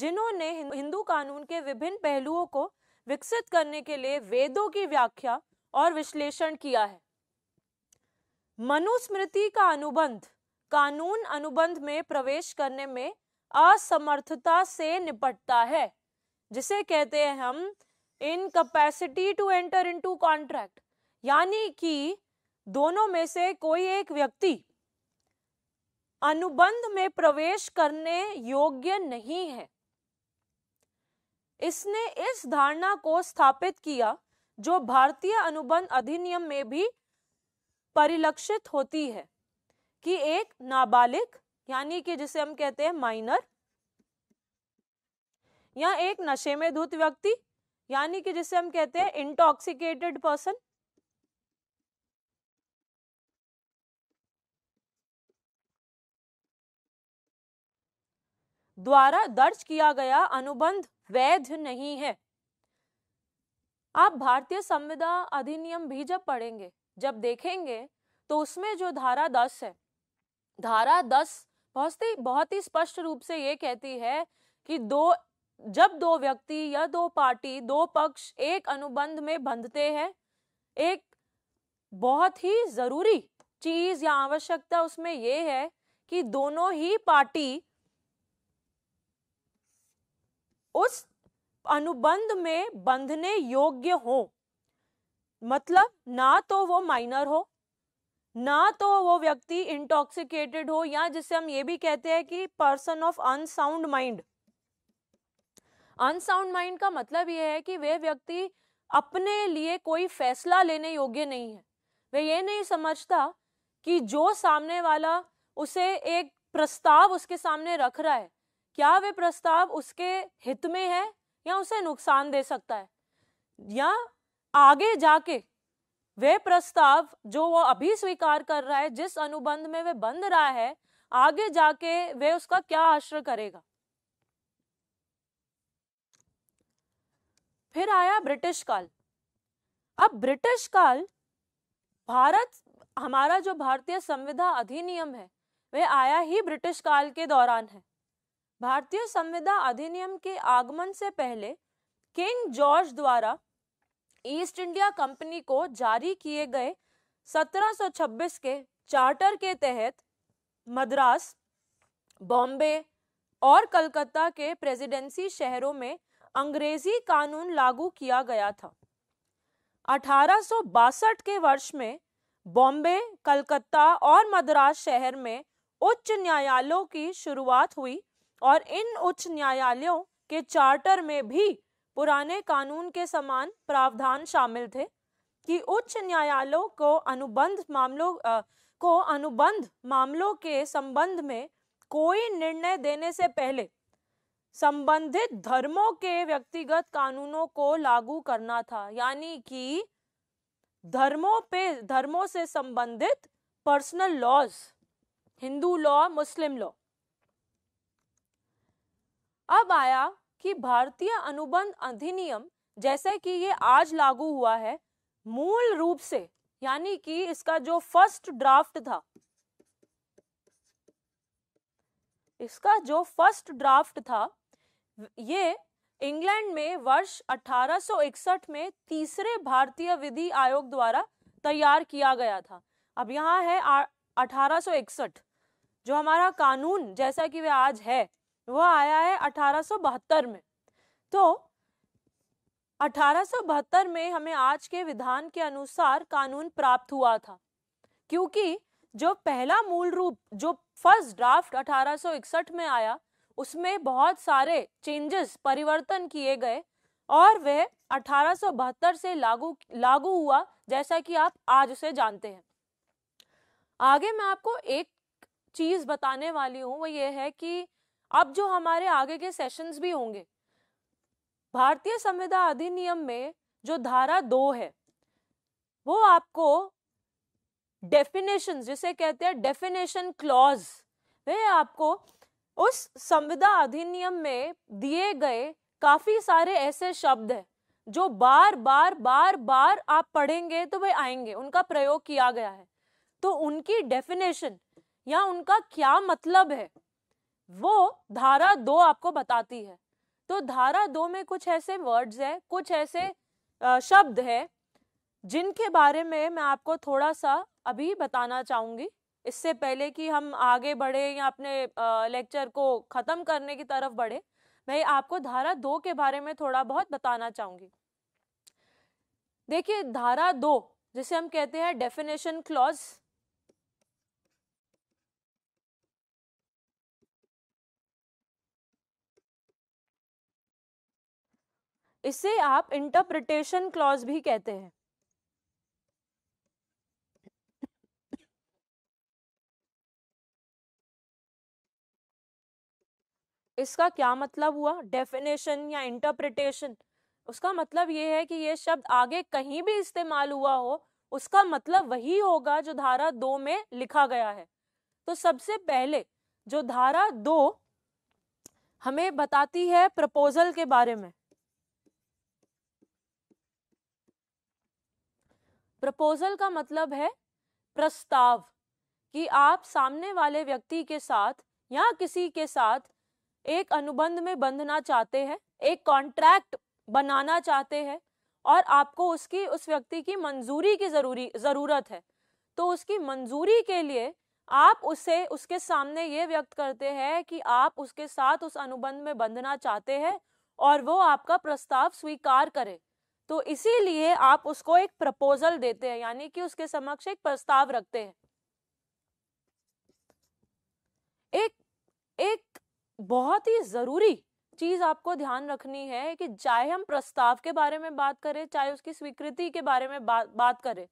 जिन्होंने हिंदू कानून के विभिन्न पहलुओं को विकसित करने के लिए वेदों की व्याख्या और विश्लेषण किया है मनुस्मृति का अनुबंध कानून अनुबंध में प्रवेश करने में असमर्थता से निपटता है जिसे कहते हैं हम in capacity to enter into contract यानी कि दोनों में से कोई एक व्यक्ति अनुबंध में प्रवेश करने योग्य नहीं है इसने इस धारणा को स्थापित किया जो भारतीय अनुबंध अधिनियम में भी परिलक्षित होती है कि एक नाबालिग यानी कि जिसे हम कहते हैं माइनर या एक नशे में धुत व्यक्ति यानी कि जिसे हम कहते हैं इंटॉक्सिकेटेड पर्सन द्वारा दर्ज किया गया अनुबंध वैध नहीं है आप भारतीय संविदा अधिनियम भी जब पढ़ेंगे जब देखेंगे तो उसमें जो धारा दस है धारा दस बहुत ही बहुत ही स्पष्ट रूप से ये कहती है कि दो जब दो व्यक्ति या दो पार्टी दो पक्ष एक अनुबंध में बंधते हैं एक बहुत ही जरूरी चीज या आवश्यकता उसमें ये है कि दोनों ही पार्टी उस अनुबंध में बंधने योग्य हो मतलब ना तो वो माइनर हो ना तो वो व्यक्ति इंटॉक्सिकेटेड हो या जिसे हम ये भी कहते हैं कि person of unsound mind unsound mind का मतलब ये है कि वे व्यक्ति अपने लिए कोई फैसला लेने योग्य नहीं है वे ये नहीं समझता कि जो सामने वाला उसे एक प्रस्ताव उसके सामने रख रहा है क्या वे प्रस्ताव उसके हित में है या उसे नुकसान दे सकता है या आगे जाके वह प्रस्ताव जो वो अभी स्वीकार कर रहा है जिस अनुबंध में वह बंध रहा है आगे जाके वह उसका क्या आश्रय करेगा फिर आया ब्रिटिश काल अब ब्रिटिश काल भारत हमारा जो भारतीय संविधा अधिनियम है वह आया ही ब्रिटिश काल के दौरान है भारतीय संविधा अधिनियम के आगमन से पहले किंग जॉर्ज द्वारा ईस्ट इंडिया कंपनी को जारी किए गए 1726 के चार्टर के तहत मद्रास बॉम्बे और कलकत्ता के प्रेसिडेंसी शहरों में अंग्रेजी कानून लागू किया गया था अठारह के वर्ष में बॉम्बे कलकत्ता और मद्रास शहर में उच्च न्यायालयों की शुरुआत हुई और इन उच्च न्यायालयों के चार्टर में भी पुराने कानून के समान प्रावधान शामिल थे कि उच्च न्यायालयों को अनुबंध मामलों आ, को अनुबंध मामलों के संबंध में कोई निर्णय देने से पहले संबंधित धर्मों के व्यक्तिगत कानूनों को लागू करना था यानी कि धर्मों पे धर्मों से संबंधित पर्सनल लॉज हिंदू लॉ मुस्लिम लॉ अब आया कि भारतीय अनुबंध अधिनियम जैसे कि ये आज लागू हुआ है मूल रूप से यानी कि इसका जो फर्स्ट ड्राफ्ट था इसका जो फर्स्ट ड्राफ्ट था ये इंग्लैंड में वर्ष 1861 में तीसरे भारतीय विधि आयोग द्वारा तैयार किया गया था अब यहाँ है 1861 जो हमारा कानून जैसा कि वह आज है वो आया है अठारह में तो अठारह में हमें आज के विधान के अनुसार कानून प्राप्त हुआ था क्योंकि जो पहला मूल रूप जो फर्स्ट ड्राफ्ट 1861 में आया उसमें बहुत सारे चेंजेस परिवर्तन किए गए और वह अठारह से लागू लागू हुआ जैसा कि आप आज उसे जानते हैं आगे मैं आपको एक चीज बताने वाली हूँ वो ये है कि अब जो हमारे आगे के सेशंस भी होंगे भारतीय संविदा अधिनियम में जो धारा दो है वो आपको डेफिनेशन जिसे कहते हैं डेफिनेशन क्लॉज वे आपको उस संविदा अधिनियम में दिए गए काफी सारे ऐसे शब्द हैं जो बार बार बार बार आप पढ़ेंगे तो वे आएंगे उनका प्रयोग किया गया है तो उनकी डेफिनेशन या उनका क्या मतलब है वो धारा दो आपको बताती है तो धारा दो में कुछ ऐसे वर्ड्स हैं कुछ ऐसे शब्द हैं जिनके बारे में मैं आपको थोड़ा सा अभी बताना चाहूँगी इससे पहले कि हम आगे बढ़े या अपने लेक्चर को ख़त्म करने की तरफ बढ़े मैं आपको धारा दो के बारे में थोड़ा बहुत बताना चाहूँगी देखिए धारा दो जिसे हम कहते हैं डेफिनेशन क्लॉज इसे आप इंटरप्रिटेशन क्लॉज भी कहते हैं इसका क्या मतलब हुआ डेफिनेशन या इंटरप्रिटेशन उसका मतलब ये है कि ये शब्द आगे कहीं भी इस्तेमाल हुआ हो उसका मतलब वही होगा जो धारा दो में लिखा गया है तो सबसे पहले जो धारा दो हमें बताती है प्रपोजल के बारे में प्रपोजल का मतलब है प्रस्ताव कि आप सामने वाले व्यक्ति के साथ या किसी के साथ एक अनुबंध में बंधना चाहते हैं एक कॉन्ट्रैक्ट बनाना चाहते हैं और आपको उसकी उस व्यक्ति की मंजूरी की जरूरी ज़रूरत है तो उसकी मंजूरी के लिए आप उसे उसके सामने ये व्यक्त करते हैं कि आप उसके साथ उस अनुबंध में बंधना चाहते हैं और वो आपका प्रस्ताव स्वीकार करे तो इसीलिए आप उसको एक प्रपोजल देते हैं यानी कि उसके समक्ष एक प्रस्ताव रखते हैं एक एक बहुत ही जरूरी चीज आपको ध्यान रखनी है कि चाहे हम प्रस्ताव के बारे में बात करें चाहे उसकी स्वीकृति के बारे में बा, बात करें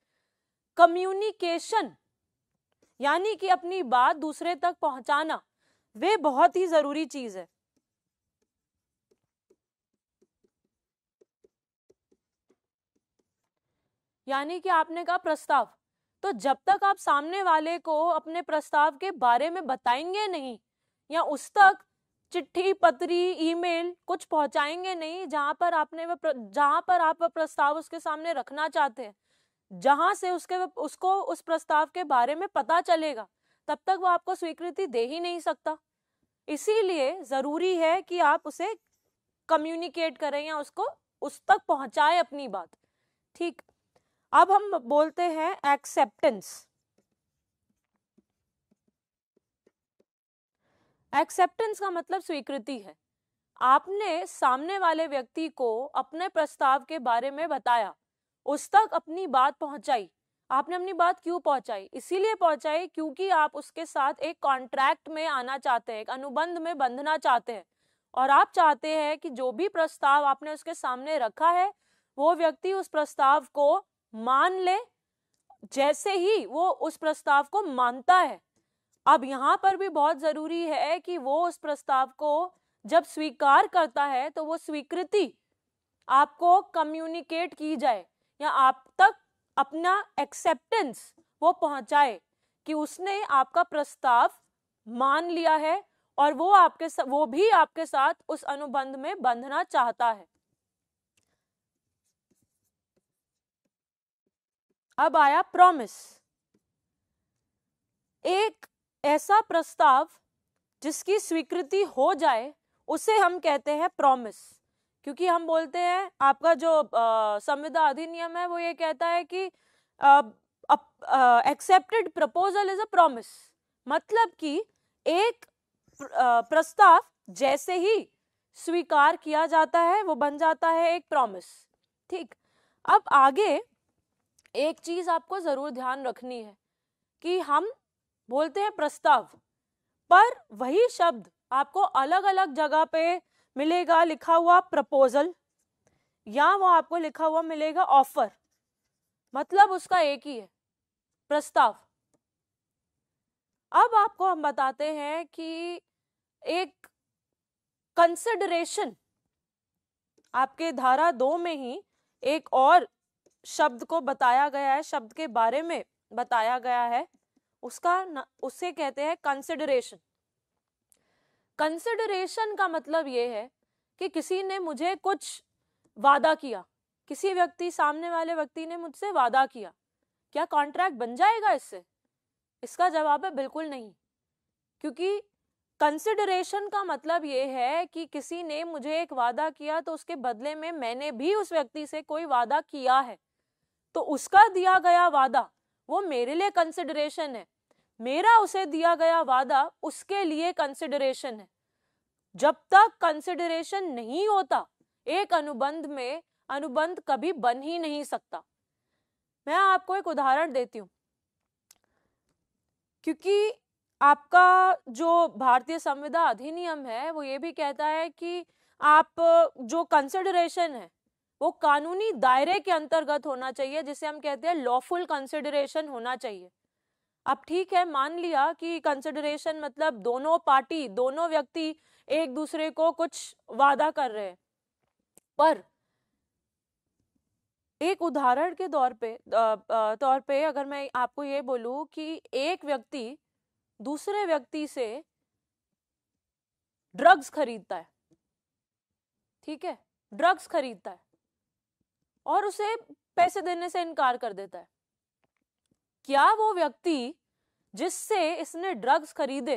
कम्युनिकेशन यानी कि अपनी बात दूसरे तक पहुंचाना वे बहुत ही जरूरी चीज है यानी कि आपने कहा प्रस्ताव तो जब तक आप सामने वाले को अपने प्रस्ताव के बारे में बताएंगे नहीं या उस तक चिट्ठी पत्री ईमेल कुछ पहुंचाएंगे नहीं जहां पर आपने वह जहां पर आप वह प्रस्ताव उसके सामने रखना चाहते हैं जहां से उसके उसको उस प्रस्ताव के बारे में पता चलेगा तब तक वो आपको स्वीकृति दे ही नहीं सकता इसीलिए जरूरी है कि आप उसे कम्युनिकेट करें या उसको उस तक पहुंचाए अपनी बात ठीक अब हम बोलते हैं एक्सेप्टेंस एक्सेप्टेंस का मतलब स्वीकृति है आपने सामने वाले व्यक्ति को अपने प्रस्ताव के बारे में बताया उस तक अपनी बात पहुंचाई आपने अपनी बात क्यों पहुंचाई इसीलिए पहुंचाई क्योंकि आप उसके साथ एक कॉन्ट्रैक्ट में आना चाहते हैं एक अनुबंध में बंधना चाहते हैं और आप चाहते हैं कि जो भी प्रस्ताव आपने उसके सामने रखा है वो व्यक्ति उस प्रस्ताव को मान ले जैसे ही वो उस प्रस्ताव को मानता है अब यहाँ पर भी बहुत जरूरी है कि वो उस प्रस्ताव को जब स्वीकार करता है तो वो स्वीकृति आपको कम्युनिकेट की जाए या आप तक अपना एक्सेप्टेंस वो पहुंचाए कि उसने आपका प्रस्ताव मान लिया है और वो आपके वो भी आपके साथ उस अनुबंध में बंधना चाहता है अब आया प्रॉमिस एक ऐसा प्रस्ताव जिसकी स्वीकृति हो जाए उसे हम कहते हैं प्रॉमिस क्योंकि हम बोलते हैं आपका जो संविदा अधिनियम है वो ये कहता है कि accepted proposal is a promise मतलब कि एक प्रस्ताव जैसे ही स्वीकार किया जाता है वो बन जाता है एक प्रॉमिस ठीक अब आगे एक चीज आपको जरूर ध्यान रखनी है कि हम बोलते हैं प्रस्ताव पर वही शब्द आपको अलग अलग जगह पे मिलेगा लिखा हुआ प्रपोजल या वो आपको लिखा हुआ मिलेगा ऑफर मतलब उसका एक ही है प्रस्ताव अब आपको हम बताते हैं कि एक कंसिडरेशन आपके धारा दो में ही एक और शब्द को बताया गया है शब्द के बारे में बताया गया है उसका न, उसे कहते हैं कंसिडरेशन कंसिडरेशन का मतलब ये है कि किसी ने मुझे कुछ वादा किया किसी व्यक्ति सामने वाले व्यक्ति ने मुझसे वादा किया क्या कॉन्ट्रैक्ट बन जाएगा इससे इसका जवाब है बिल्कुल नहीं क्योंकि कंसिडरेशन का मतलब ये है कि किसी ने मुझे एक वादा किया तो उसके बदले में मैंने भी उस व्यक्ति से कोई वादा किया है तो उसका दिया गया वादा वो मेरे लिए कंसिडरेशन है मेरा उसे दिया गया वादा उसके लिए कंसिडरेशन है जब तक कंसिडरेशन नहीं होता एक अनुबंध में अनुबंध कभी बन ही नहीं सकता मैं आपको एक उदाहरण देती हूँ क्योंकि आपका जो भारतीय संविदा अधिनियम है वो ये भी कहता है कि आप जो कंसिडरेशन है वो कानूनी दायरे के अंतर्गत होना चाहिए जिसे हम कहते हैं लॉफुल कंसिडरेशन होना चाहिए अब ठीक है मान लिया कि कंसिडरेशन मतलब दोनों पार्टी दोनों व्यक्ति एक दूसरे को कुछ वादा कर रहे हैं पर एक उदाहरण के तौर पे तौर पे अगर मैं आपको ये बोलूं कि एक व्यक्ति दूसरे व्यक्ति से ड्रग्स खरीदता है ठीक है ड्रग्स खरीदता है और उसे पैसे देने से इनकार कर देता है क्या वो व्यक्ति जिससे इसने ड्रग्स खरीदे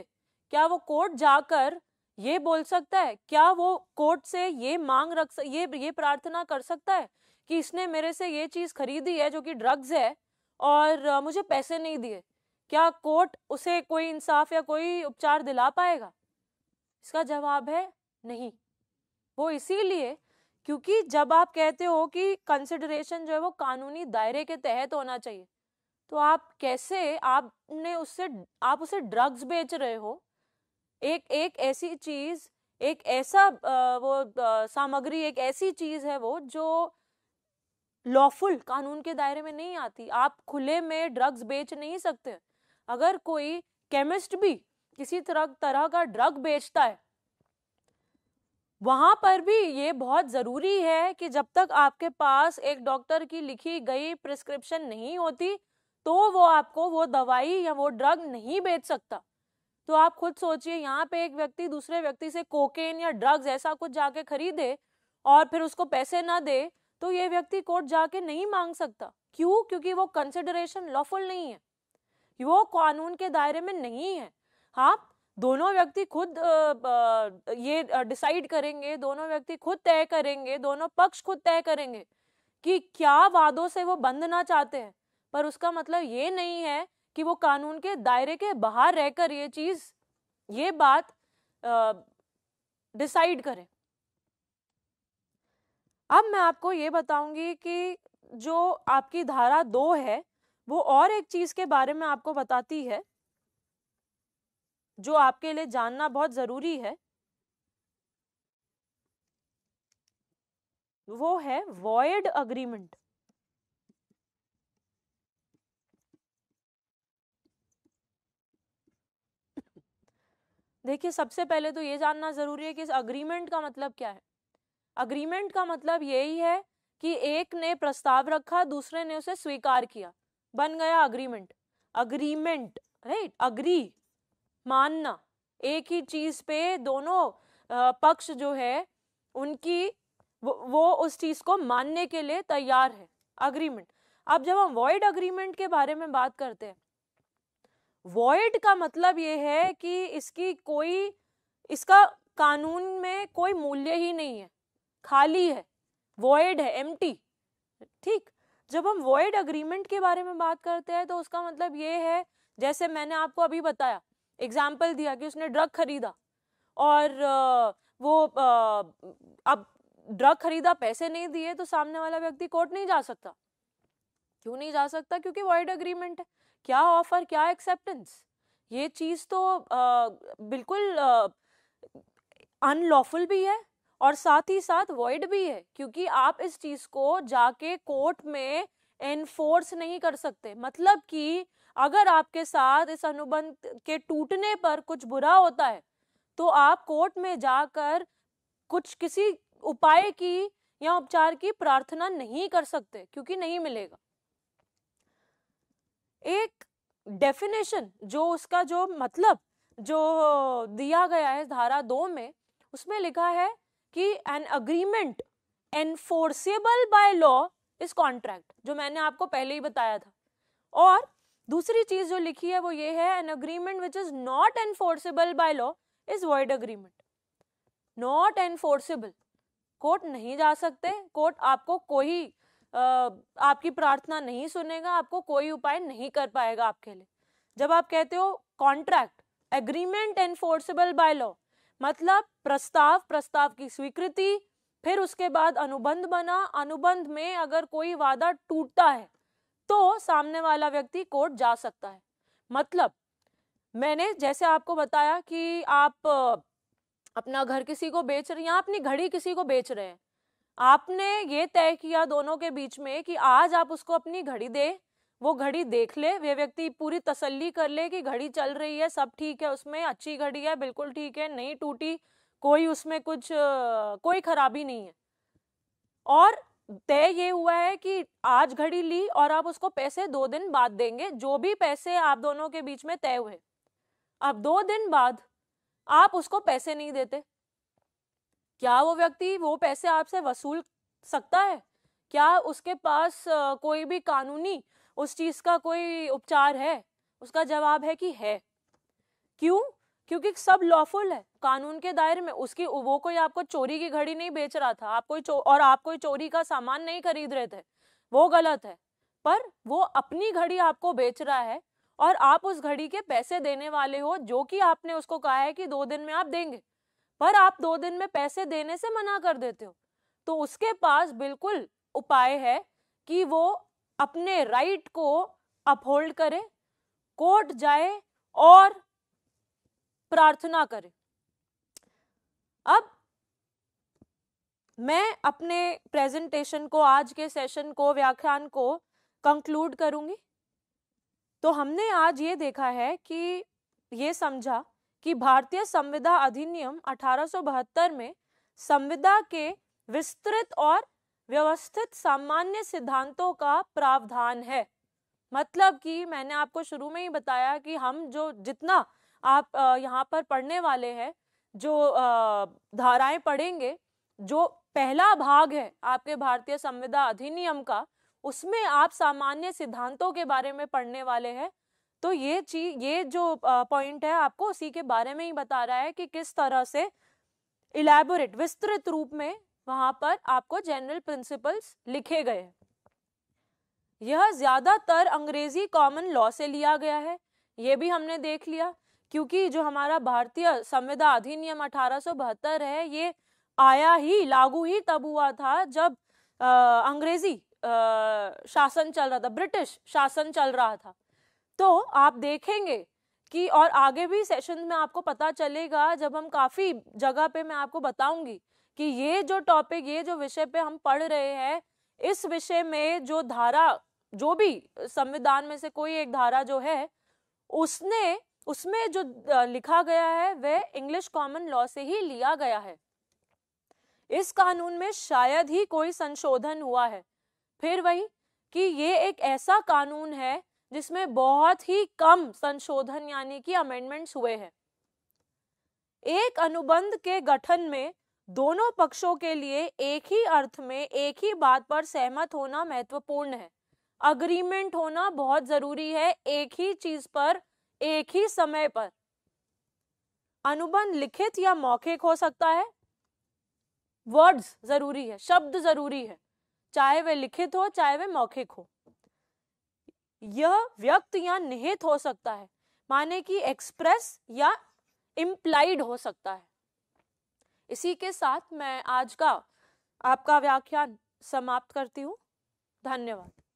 क्या वो कोर्ट जाकर ये बोल सकता है क्या वो कोर्ट से ये मांग रख सक, ये ये प्रार्थना कर सकता है कि इसने मेरे से ये चीज खरीदी है जो कि ड्रग्स है और मुझे पैसे नहीं दिए क्या कोर्ट उसे कोई इंसाफ या कोई उपचार दिला पाएगा इसका जवाब है नहीं वो इसीलिए क्योंकि जब आप कहते हो कि कंसिडरेशन जो है वो कानूनी दायरे के तहत होना चाहिए तो आप कैसे आपने उससे आप उसे ड्रग्स बेच रहे हो एक एक ऐसी चीज एक ऐसा वो सामग्री एक ऐसी चीज है वो जो लॉफुल कानून के दायरे में नहीं आती आप खुले में ड्रग्स बेच नहीं सकते अगर कोई केमिस्ट भी किसी तरह तरह का ड्रग बेचता है वहाँ पर भी ये बहुत ज़रूरी है कि जब तक आपके पास एक डॉक्टर की लिखी गई प्रिस्क्रिप्शन नहीं होती तो वो आपको वो दवाई या वो ड्रग नहीं बेच सकता तो आप खुद सोचिए यहाँ पे एक व्यक्ति दूसरे व्यक्ति से कोकेन या ड्रग्स ऐसा कुछ जाके खरीदे और फिर उसको पैसे ना दे तो ये व्यक्ति कोर्ट जाके नहीं मांग सकता क्यों क्योंकि वो कंसिडरेशन लॉफुल नहीं है वो कानून के दायरे में नहीं है हाँ दोनों व्यक्ति खुद ये डिसाइड करेंगे दोनों व्यक्ति खुद तय करेंगे दोनों पक्ष खुद तय करेंगे कि क्या वादों से वो बंधना चाहते हैं पर उसका मतलब ये नहीं है कि वो कानून के दायरे के बाहर रहकर ये चीज ये बात डिसाइड करें अब मैं आपको ये बताऊंगी कि जो आपकी धारा दो है वो और एक चीज के बारे में आपको बताती है जो आपके लिए जानना बहुत ज़रूरी है वो है वॉयड अग्रीमेंट देखिए सबसे पहले तो ये जानना ज़रूरी है कि इस अग्रीमेंट का मतलब क्या है अग्रीमेंट का मतलब यही है कि एक ने प्रस्ताव रखा दूसरे ने उसे स्वीकार किया बन गया अग्रीमेंट अग्रीमेंट राइट अग्री मानना एक ही चीज़ पे दोनों पक्ष जो है उनकी वो उस चीज़ को मानने के लिए तैयार है अग्रीमेंट अब जब हम वॉइड अग्रीमेंट के बारे में बात करते हैं वॉइड का मतलब ये है कि इसकी कोई इसका कानून में कोई मूल्य ही नहीं है खाली है वॉइड है एम ठीक जब हम वॉइड अग्रीमेंट के बारे में बात करते हैं तो उसका मतलब ये है जैसे मैंने आपको अभी बताया एग्जाम्पल दिया कि उसने ड्रग खरीदा और वो अब ड्रग खरीदा पैसे नहीं दिए तो सामने वाला व्यक्ति कोर्ट नहीं जा सकता क्यों नहीं जा सकता क्योंकि वाइड अग्रीमेंट है क्या ऑफर क्या एक्सेप्टेंस ये चीज़ तो आ, बिल्कुल अनलॉफुल भी है और साथ ही साथ वॉइड भी है क्योंकि आप इस चीज़ को जाके कोर्ट में एनफोर्स नहीं कर सकते मतलब कि अगर आपके साथ इस अनुबंध के टूटने पर कुछ बुरा होता है तो आप कोर्ट में जाकर कुछ किसी उपाय की या उपचार की प्रार्थना नहीं कर सकते क्योंकि नहीं मिलेगा एक डेफिनेशन जो उसका जो मतलब जो दिया गया है धारा दो में उसमें लिखा है कि an agreement enforceable by law इस कॉन्ट्रैक्ट जो मैंने आपको पहले ही बताया था और दूसरी चीज जो लिखी है वो ये है an agreement which is not enforceable by law is void agreement not enforceable court नहीं जा सकते कोर्ट आपको कोई आ, आपकी प्रार्थना नहीं सुनेगा आपको कोई उपाय नहीं कर पाएगा आपके लिए जब आप कहते हो contract agreement enforceable by law मतलब प्रस्ताव प्रस्ताव की स्वीकृति फिर उसके बाद अनुबंध बना अनुबंध में अगर कोई वादा टूटता है तो सामने वाला व्यक्ति कोर्ट जा सकता है मतलब मैंने जैसे आपको बताया कि आप अपना घर किसी को बेच रहे हैं या अपनी घड़ी किसी को बेच रहे हैं आपने ये तय किया दोनों के बीच में कि आज आप उसको अपनी घड़ी दे वो घड़ी देख ले वे व्यक्ति पूरी तसल्ली कर ले कि घड़ी चल रही है सब ठीक है उसमें अच्छी घड़ी है बिल्कुल ठीक है नहीं टूटी कोई उसमें कुछ कोई खराबी नहीं है और तय ये हुआ है कि आज घड़ी ली और आप उसको पैसे दो दिन बाद देंगे जो भी पैसे आप दोनों के बीच में तय हुए अब दो दिन बाद आप उसको पैसे नहीं देते क्या वो व्यक्ति वो पैसे आपसे वसूल सकता है क्या उसके पास कोई भी कानूनी उस चीज का कोई उपचार है उसका जवाब है कि है क्यों क्योंकि सब लॉफुल है कानून के दायरे में उसकी वो कोई आपको चोरी की घड़ी नहीं बेच रहा था आप कोई और आप कोई चोरी का सामान नहीं खरीद रहे थे वो गलत है पर वो अपनी घड़ी आपको बेच रहा है और आप उस घड़ी के पैसे देने वाले हो जो कि आपने उसको कहा है कि दो दिन में आप देंगे पर आप दो दिन में पैसे देने से मना कर देते हो तो उसके पास बिल्कुल उपाय है कि वो अपने राइट को अपहोल्ड करे कोर्ट जाए और प्रार्थना करें अब मैं अपने प्रेजेंटेशन को आज के सेशन को व्याख्यान को कंक्लूड करूंगी तो हमने आज ये देखा है कि ये समझा कि भारतीय संविदा अधिनियम 1872 में संविदा के विस्तृत और व्यवस्थित सामान्य सिद्धांतों का प्रावधान है मतलब कि मैंने आपको शुरू में ही बताया कि हम जो जितना आप यहाँ पर पढ़ने वाले हैं जो धाराएं पढ़ेंगे जो पहला भाग है आपके भारतीय संविदा अधिनियम का उसमें आप सामान्य सिद्धांतों के बारे में पढ़ने वाले हैं तो ये चीज ये जो पॉइंट है आपको उसी के बारे में ही बता रहा है कि किस तरह से इलेबोरेट विस्तृत रूप में वहां पर आपको जनरल प्रिंसिपल्स लिखे गए हैं यह ज्यादातर अंग्रेजी कॉमन लॉ से लिया गया है ये भी हमने देख लिया क्योंकि जो हमारा भारतीय संविधान अधिनियम अठारह है ये आया ही लागू ही तब हुआ था जब आ, अंग्रेजी आ, शासन चल रहा था ब्रिटिश शासन चल रहा था तो आप देखेंगे कि और आगे भी सेशन में आपको पता चलेगा जब हम काफ़ी जगह पे मैं आपको बताऊंगी कि ये जो टॉपिक ये जो विषय पे हम पढ़ रहे हैं इस विषय में जो धारा जो भी संविधान में से कोई एक धारा जो है उसने उसमें जो लिखा गया है वह इंग्लिश कॉमन लॉ से ही लिया गया है इस कानून में शायद ही कोई संशोधन हुआ है फिर वही कि ये एक ऐसा कानून है जिसमें बहुत ही कम संशोधन यानी कि अमेंडमेंट्स हुए हैं एक अनुबंध के गठन में दोनों पक्षों के लिए एक ही अर्थ में एक ही बात पर सहमत होना महत्वपूर्ण है अग्रीमेंट होना बहुत जरूरी है एक ही चीज पर एक ही समय पर अनुबंध लिखित या मौखिक हो सकता है वर्ड्स जरूरी है शब्द जरूरी है चाहे वे लिखित हो चाहे वे मौखिक हो यह व्यक्त या निहित हो सकता है माने कि एक्सप्रेस या इम्प्लाइड हो सकता है इसी के साथ मैं आज का आपका व्याख्यान समाप्त करती हूँ धन्यवाद